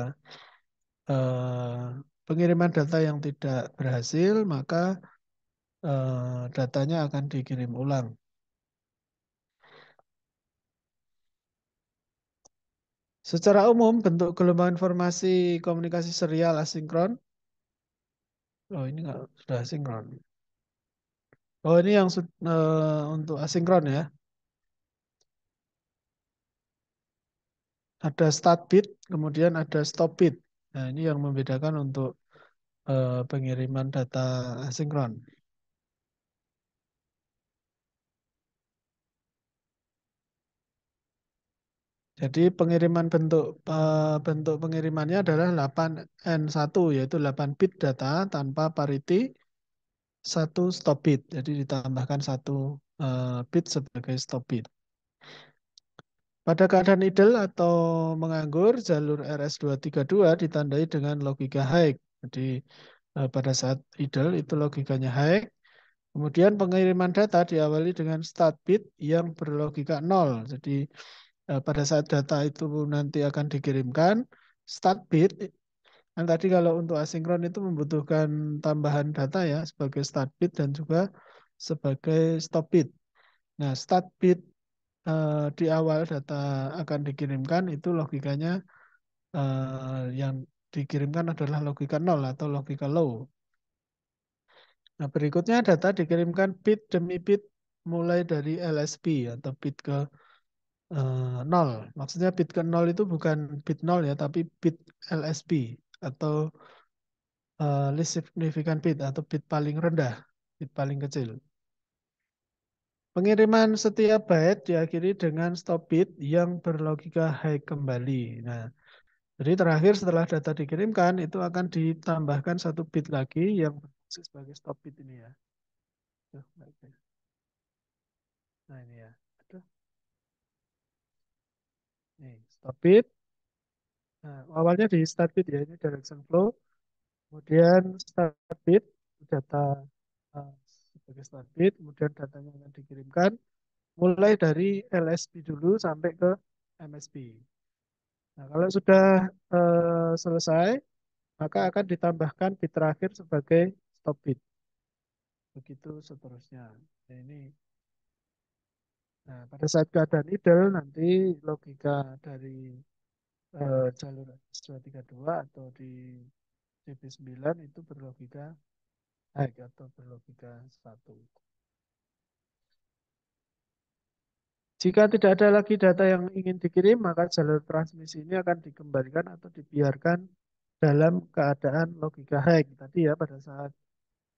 eh, pengiriman data yang tidak berhasil maka eh, datanya akan dikirim ulang. Secara umum bentuk gelombang informasi komunikasi serial asinkron Oh, ini nggak sudah asinkron. Oh ini yang uh, untuk asinkron ya. Ada start bit, kemudian ada stop bit. Nah ini yang membedakan untuk uh, pengiriman data asinkron. Jadi pengiriman bentuk eh, bentuk pengirimannya adalah 8N1 yaitu 8 bit data tanpa parity satu stop bit. Jadi ditambahkan satu uh, eh, bit sebagai stop bit. Pada keadaan idle atau menganggur, jalur RS232 ditandai dengan logika high. Jadi uh, pada saat idle itu logikanya high. Kemudian pengiriman data diawali dengan start bit yang berlogika 0. Jadi eh, pada saat data itu nanti akan dikirimkan, start bit dan tadi kalau untuk asinkron itu membutuhkan tambahan data ya sebagai start bit dan juga sebagai stop bit. Nah, start bit eh, di awal data akan dikirimkan itu logikanya eh, yang dikirimkan adalah logika nol atau logika low. Nah, berikutnya data dikirimkan bit demi bit mulai dari LSP atau bit ke eh, nol. Maksudnya bit ke nol itu bukan bit nol ya, tapi bit LSP atau uh, least significant bit atau bit paling rendah, bit paling kecil. Pengiriman setiap byte diakhiri dengan stop bit yang berlogika high kembali. Nah, jadi terakhir setelah data dikirimkan itu akan ditambahkan satu bit lagi yang berfungsi sebagai stop bit ini ya. Nah ini ya. Nih, stop bit. Nah, awalnya di start bit ya, ini direction flow. Kemudian start bit, data eh, sebagai start bit, kemudian datanya yang dikirimkan. Mulai dari LSB dulu sampai ke MSB. Nah, kalau sudah uh, selesai, maka akan ditambahkan bit terakhir sebagai stop bit. Begitu seterusnya. Nah, ini Nah, pada saat keadaan idle nanti logika dari eh, jalur S232 atau di CP9 itu berlogika naik atau berlogika satu. Jika tidak ada lagi data yang ingin dikirim, maka jalur transmisi ini akan dikembalikan atau dibiarkan dalam keadaan logika high. Tadi ya pada saat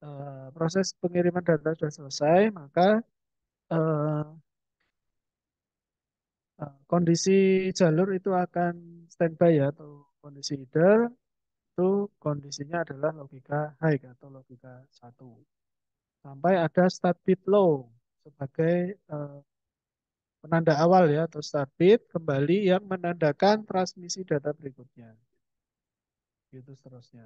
uh, proses pengiriman data sudah selesai, maka uh, Eh, kondisi jalur itu akan standby ya atau kondisi either itu kondisinya adalah logika high atau logika satu sampai ada start bit low sebagai eh, penanda awal ya atau start bit kembali yang menandakan transmisi data berikutnya gitu seterusnya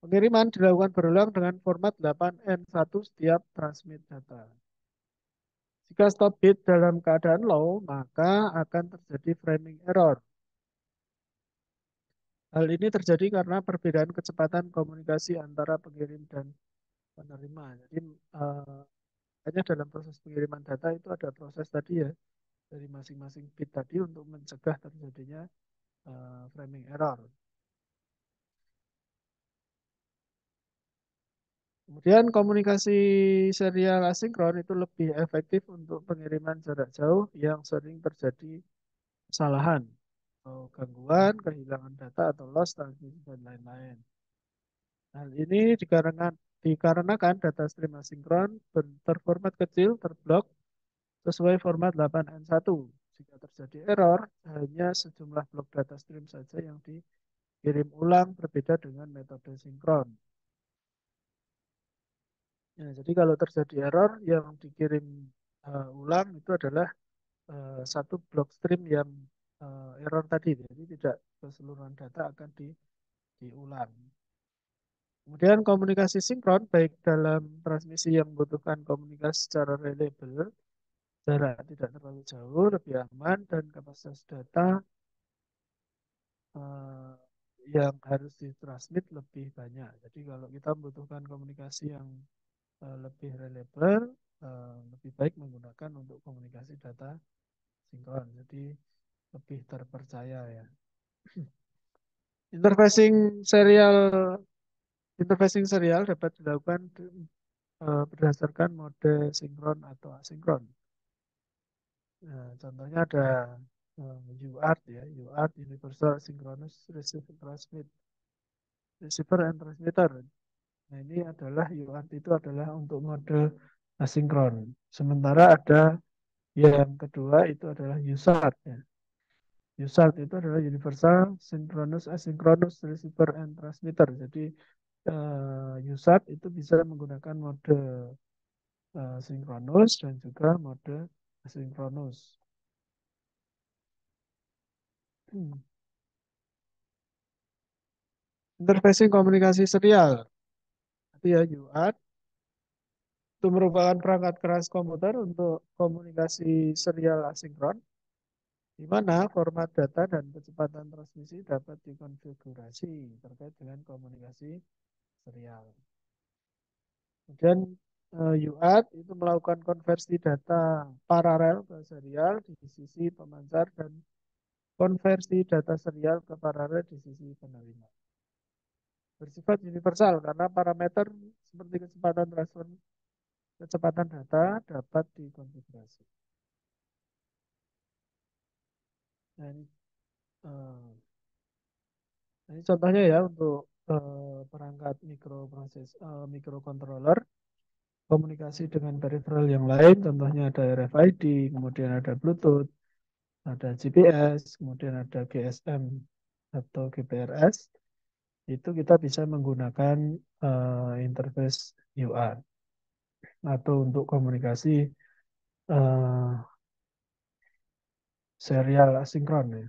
pengiriman dilakukan berulang dengan format 8n1 setiap transmit data jika stop bit dalam keadaan low, maka akan terjadi framing error. Hal ini terjadi karena perbedaan kecepatan komunikasi antara pengirim dan penerima. Jadi uh, hanya dalam proses pengiriman data itu ada proses tadi ya dari masing-masing bit tadi untuk mencegah terjadinya uh, framing error. Kemudian komunikasi serial asinkron itu lebih efektif untuk pengiriman jarak jauh yang sering terjadi kesalahan atau gangguan, kehilangan data atau loss transmisi dan lain-lain. Hal ini dikarenakan dikarenakan data stream asinkron terformat kecil terblok sesuai format 8N1. Jika terjadi error, hanya sejumlah blok data stream saja yang dikirim ulang berbeda dengan metode sinkron. Ya, jadi kalau terjadi error yang dikirim uh, ulang itu adalah uh, satu blok stream yang uh, error tadi. Jadi tidak keseluruhan data akan di, diulang. Kemudian komunikasi sinkron baik dalam transmisi yang membutuhkan komunikasi secara reliable, jarak tidak terlalu jauh, lebih aman, dan kapasitas data uh, yang harus ditransmit lebih banyak. Jadi kalau kita membutuhkan komunikasi yang Eh, lebih reliable, eh, lebih baik menggunakan untuk komunikasi data sinkron. Jadi lebih terpercaya ya. Interfacing serial interfacing serial dapat dilakukan eh, berdasarkan mode sinkron atau asinkron. Nah, contohnya ada UART ya, UART Universal Synchronous Receive Transmit. Receiver and Transmitter Nah, ini adalah ya, UART itu adalah untuk model asinkron. Sementara ada yang kedua itu adalah USART. Ya. USART itu adalah Universal Synchronous Asynchronous Receiver and Transmitter. Jadi uh, eh, USART itu bisa menggunakan mode uh, eh, sinkronus dan juga mode asinkronus. Hmm. Interfacing komunikasi serial via UART. Itu merupakan perangkat keras komputer untuk komunikasi serial asinkron, di mana format data dan kecepatan transmisi dapat dikonfigurasi terkait dengan komunikasi serial. Kemudian eh, UART itu melakukan konversi data paralel ke serial di sisi pemancar dan konversi data serial ke paralel di sisi penerima bersifat universal karena parameter seperti kecepatan transfer kecepatan data dapat dikonfigurasi. Nah, ini, eh, ini contohnya ya untuk eh, perangkat mikroproses eh, mikrokontroler komunikasi dengan peripheral yang lain, contohnya ada RFID, kemudian ada Bluetooth, ada GPS, kemudian ada GSM atau GPRS, itu kita bisa menggunakan uh, interface UART atau untuk komunikasi uh, serial asinkron ya.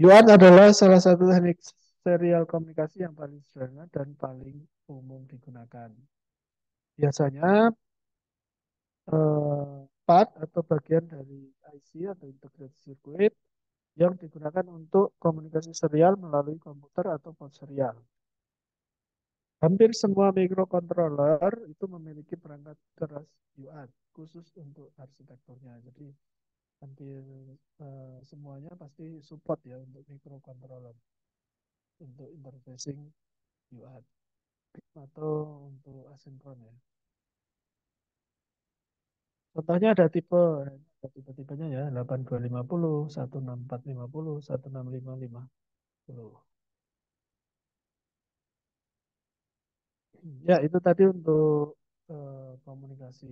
UART adalah salah satu teknik serial komunikasi yang paling sederhana dan paling umum digunakan. Biasanya eh, part atau bagian dari IC atau integrated circuit yang digunakan untuk komunikasi serial melalui komputer atau port serial. Hampir semua mikrokontroler itu memiliki perangkat keras UART khusus untuk arsitekturnya. Jadi hampir uh, semuanya pasti support ya untuk mikrokontroler untuk interfacing UART atau untuk asinkron ya. Contohnya ada tipe tiba-tibanya ya 8250 16450 16550 ya itu tadi untuk uh, komunikasi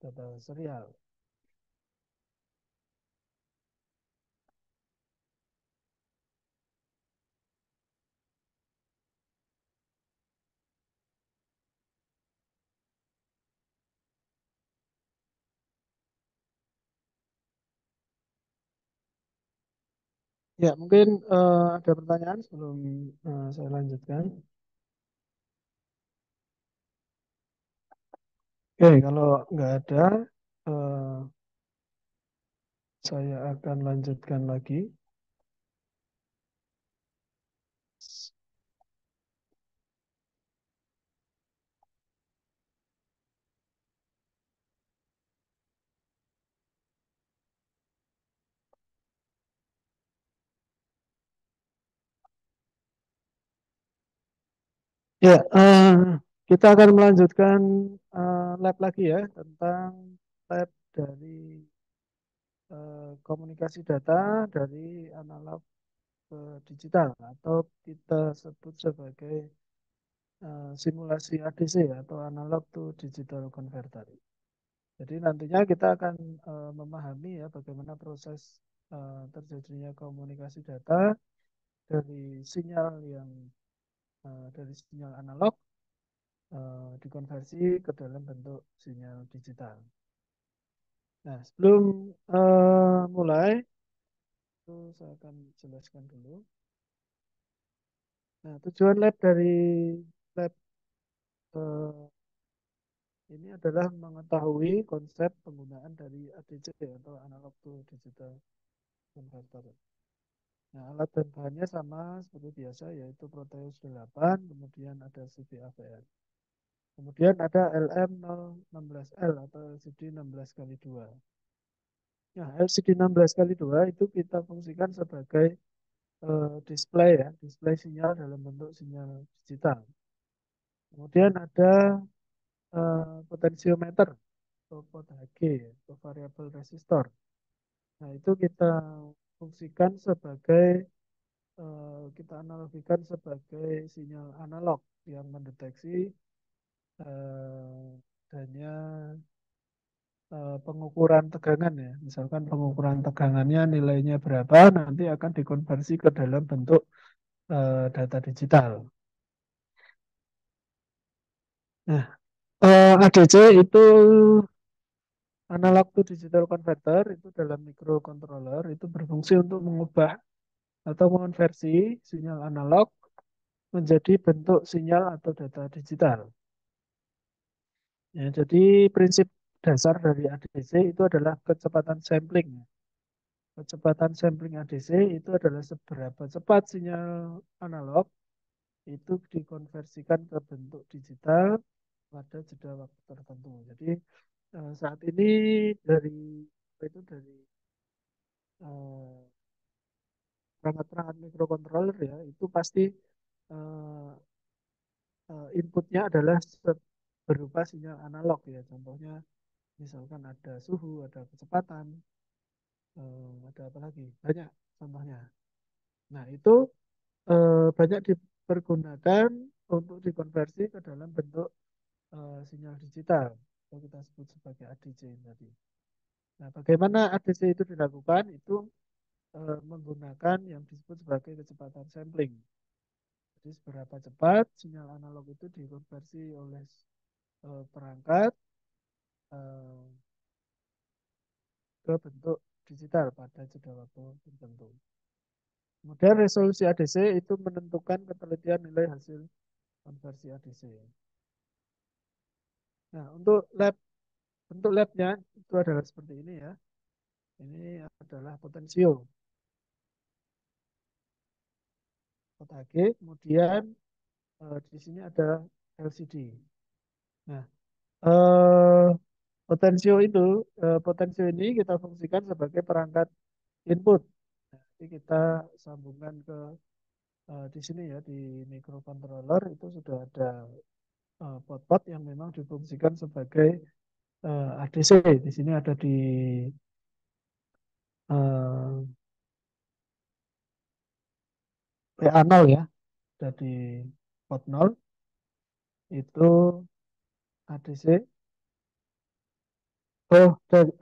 data serial Ya, mungkin uh, ada pertanyaan sebelum uh, saya lanjutkan. Oke, kalau nggak ada, uh, saya akan lanjutkan lagi. Ya, uh, kita akan melanjutkan uh, lab lagi ya tentang lab dari uh, komunikasi data dari analog ke digital atau kita sebut sebagai uh, simulasi ADC atau analog to digital converter. Jadi nantinya kita akan uh, memahami ya bagaimana proses uh, terjadinya komunikasi data dari sinyal yang Eh, dari sinyal analog eh, dikonversi ke dalam bentuk sinyal digital. Nah, sebelum eh, mulai, saya akan jelaskan dulu. Nah, tujuan lab dari lab ini adalah mengetahui konsep penggunaan dari ADC atau analog to digital converter. Nah, alat dan bahannya sama seperti biasa yaitu Proteus 8, kemudian ada AVR Kemudian ada LM016L atau LCD 16 kali 2. Nah, LCD 16 kali 2 itu kita fungsikan sebagai uh, display ya, display sinyal dalam bentuk sinyal digital. Kemudian ada uh, eh, potensiometer atau pot HG atau variable resistor. Nah, itu kita fungsikan sebagai eh, kita analogikan sebagai sinyal analog yang mendeteksi uh, pengukuran tegangan ya misalkan pengukuran tegangannya nilainya berapa nanti akan dikonversi ke dalam bentuk data digital nah uh, ADC itu analog to digital converter itu dalam microcontroller itu berfungsi untuk mengubah atau mengonversi sinyal analog menjadi bentuk sinyal atau data digital. Ya, jadi prinsip dasar dari ADC itu adalah kecepatan sampling. Kecepatan sampling ADC itu adalah seberapa cepat sinyal analog itu dikonversikan ke bentuk digital pada jeda waktu tertentu. Jadi uh, saat ini dari itu dari eh, perangkat-perangkat uh, mikrokontroler ya itu pasti uh, uh, inputnya adalah berupa sinyal analog ya contohnya misalkan ada suhu ada kecepatan uh, ada apa lagi banyak contohnya nah itu uh, banyak dipergunakan untuk dikonversi ke dalam bentuk uh, sinyal digital atau kita sebut sebagai ADC tadi. Nah, bagaimana ADC itu dilakukan? Itu e, menggunakan yang disebut sebagai kecepatan sampling. Jadi seberapa cepat sinyal analog itu dikonversi oleh e, perangkat e, ke bentuk digital pada jeda waktu tertentu. Kemudian resolusi ADC itu menentukan ketelitian nilai hasil konversi ADC. Nah, untuk lab bentuk labnya itu adalah seperti ini ya. Ini adalah potensio potage kemudian e, di sini ada LCD. Nah, e, potensio itu e, potensio ini kita fungsikan sebagai perangkat input. Jadi nah, kita sambungkan ke e, di sini ya di microcontroller itu sudah ada Eh, pot-pot yang memang difungsikan sebagai uh, eh, ADC. Di sini ada di uh, eh, PA0 ya, ada di pot 0 itu ADC. Oh,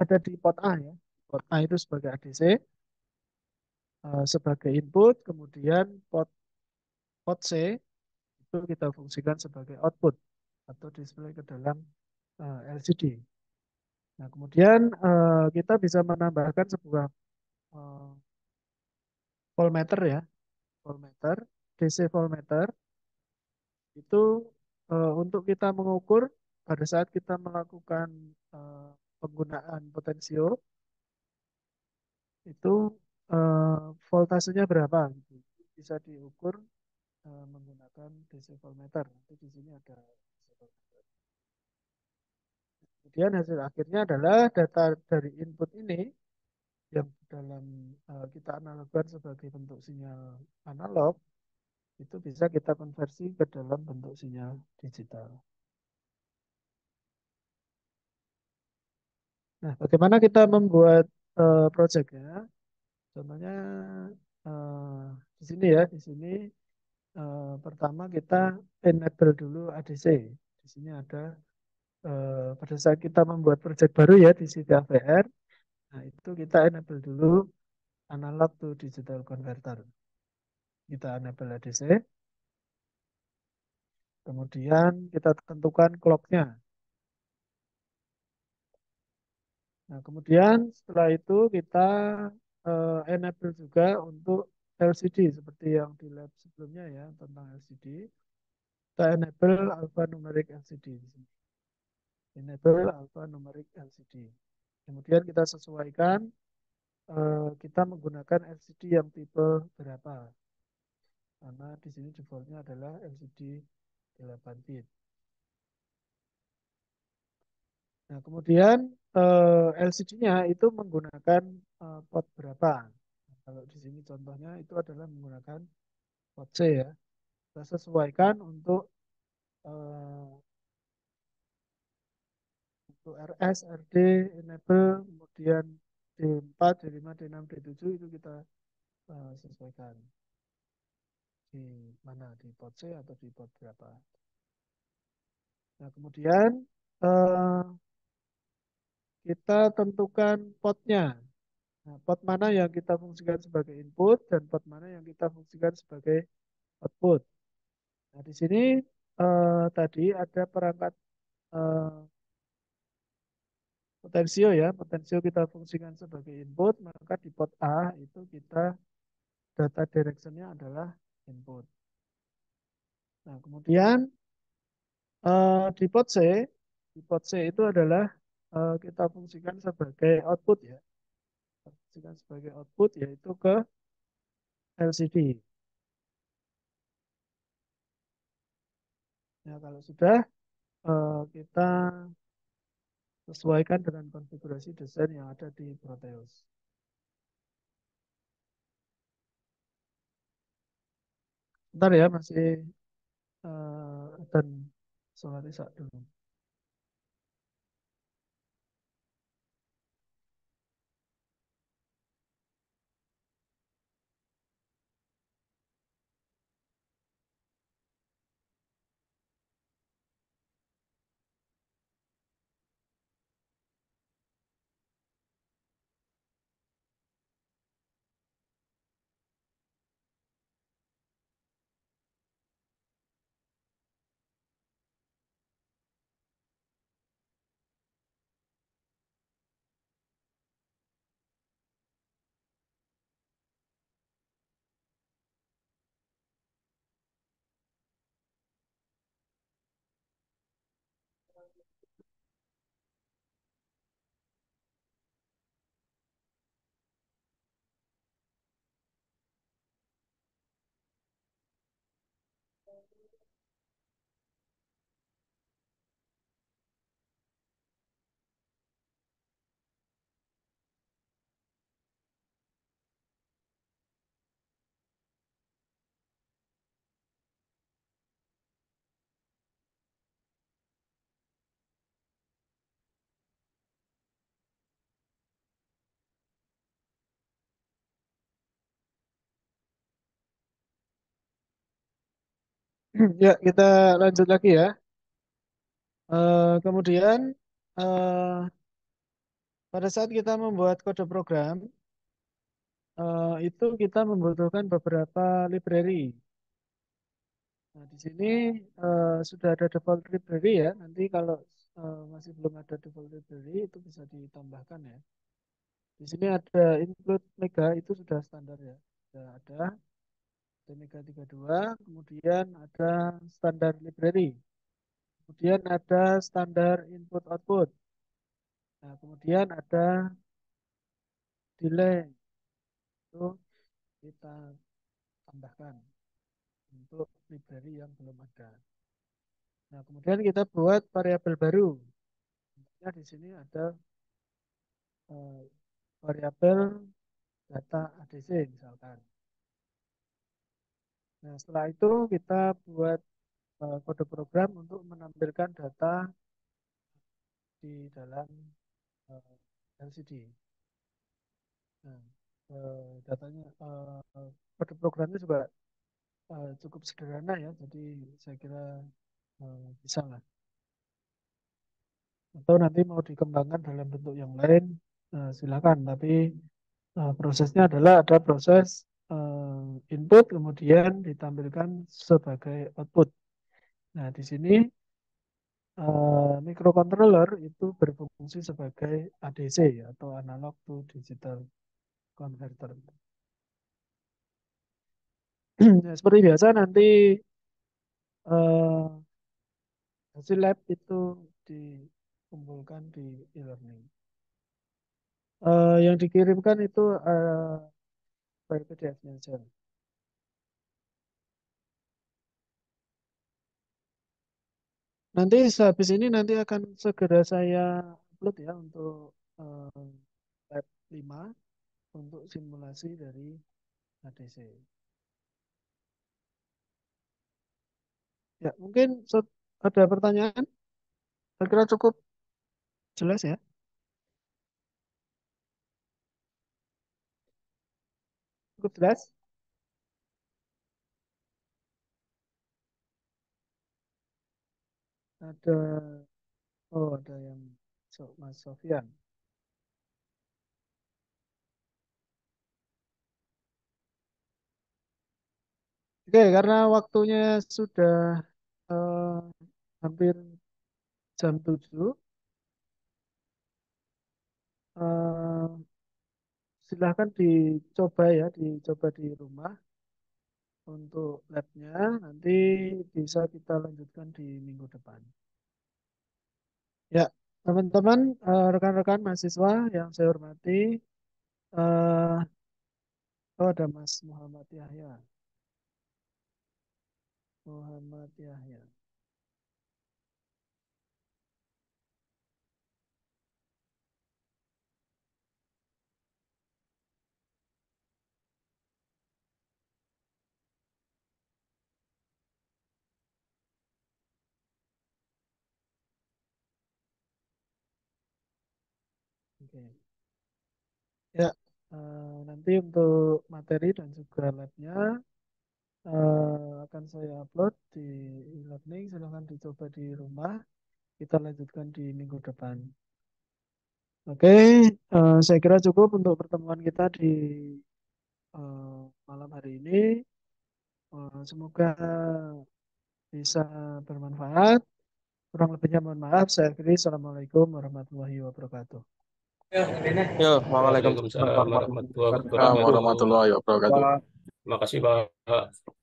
ada di pot A ya. Pot A itu sebagai ADC sebagai input, kemudian pot pot C itu kita fungsikan sebagai output atau display ke dalam uh, eh, LCD. Nah, kemudian uh, kita bisa menambahkan sebuah uh, eh, voltmeter ya, voltmeter, DC voltmeter itu uh, untuk kita mengukur pada saat kita melakukan uh, penggunaan potensio itu uh, voltasenya berapa gitu. bisa diukur menggunakan DC voltmeter. Nanti di sini ada Kemudian hasil akhirnya adalah data dari input ini yang dalam uh, kita analogkan sebagai bentuk sinyal analog itu bisa kita konversi ke dalam bentuk sinyal digital. Nah, bagaimana kita membuat uh, ya? Contohnya uh, di sini ya, di sini uh, pertama kita enable dulu ADC. Di sini ada eh, pada saat kita membuat project baru ya di AVR, nah itu kita enable dulu analog to digital converter. Kita enable ADC. Kemudian kita tentukan clocknya. Nah, kemudian setelah itu kita uh, enable juga untuk LCD seperti yang di lab sebelumnya ya tentang LCD. Kita enable alphanumeric LCD di enable alpha numeric LCD. Kemudian kita sesuaikan eh, kita menggunakan LCD yang tipe berapa. Karena di sini defaultnya adalah LCD 8 bit. Nah, kemudian eh, LCD-nya itu menggunakan eh, port pot berapa. kalau di sini contohnya itu adalah menggunakan pot C ya. Kita sesuaikan untuk RS, RD, enable, kemudian D4, D5, D6, D7 itu kita uh, sesuaikan di mana di port C atau di port berapa. Nah, kemudian uh, kita tentukan potnya. Nah, pot mana yang kita fungsikan sebagai input dan pot mana yang kita fungsikan sebagai output. Nah, di sini uh, tadi ada perangkat uh, potensio ya, potensio kita fungsikan sebagai input, maka di pot A itu kita data directionnya adalah input. Nah, kemudian eh, di pot C, di pot C itu adalah eh, kita fungsikan sebagai output ya. Fungsikan sebagai output yaitu ke LCD. Ya, kalau sudah eh, kita Sesuaikan dengan konfigurasi desain yang ada di Proteus. Bentar ya, masih uh, dan sholat isya dulu. Ya, kita lanjut lagi ya. Uh, kemudian uh, pada saat kita membuat kode program uh, itu kita membutuhkan beberapa library. Nah, di sini sudah ada default library ya. Nanti kalau masih belum ada default library itu bisa ditambahkan ya. Di sini ada include mega itu sudah standar ya. Sudah ada Omega 32, kemudian ada standar library, kemudian ada standar input-output, nah, kemudian ada delay, itu kita tambahkan untuk library yang belum ada. Nah, kemudian kita buat variabel baru. Nah, di sini ada eh, variabel data ADC misalkan. Nah, setelah itu kita buat eh, kode program untuk menampilkan data di dalam eh, LCD. Nah, eh, datanya uh, kode programnya juga cukup sederhana ya, jadi saya kira bisa lah. Atau nanti mau dikembangkan dalam bentuk yang lain, silakan. Tapi prosesnya adalah ada proses uh, input kemudian ditampilkan sebagai output. Nah, di sini uh, microcontroller itu berfungsi sebagai ADC atau analog to digital converter. Nah, seperti biasa nanti uh, hasil lab itu dikumpulkan di e-learning. Uh, yang dikirimkan itu uh, Baik itu definition. Nanti sehabis ini nanti akan segera saya upload ya untuk eh, lab 5 untuk simulasi dari adc Ya, mungkin ada pertanyaan? Saya kira cukup jelas ya. cukup jelas? Ada, oh ada yang so, Mas Sofian. Oke, karena waktunya sudah uh, hampir jam 7. Uh, silahkan dicoba ya, dicoba di rumah untuk labnya. Nanti bisa kita lanjutkan di minggu depan. Ya, teman-teman, eh, rekan-rekan mahasiswa yang saya hormati, eh, oh ada Mas Muhammad Yahya. Muhammad Yahya. Oke. Ya, uh, nanti untuk materi dan juga labnya uh, akan saya upload di e-learning. Silahkan dicoba di rumah. Kita lanjutkan di minggu depan. Oke, okay, uh, eh, saya kira cukup untuk pertemuan kita di uh, malam hari ini. Uh, semoga bisa bermanfaat. Kurang lebihnya mohon maaf. Saya akhiri. Assalamualaikum warahmatullahi wabarakatuh. Yo, Waalaikumsalam warahmatullahi wabarakatuh. Terima kasih Pak.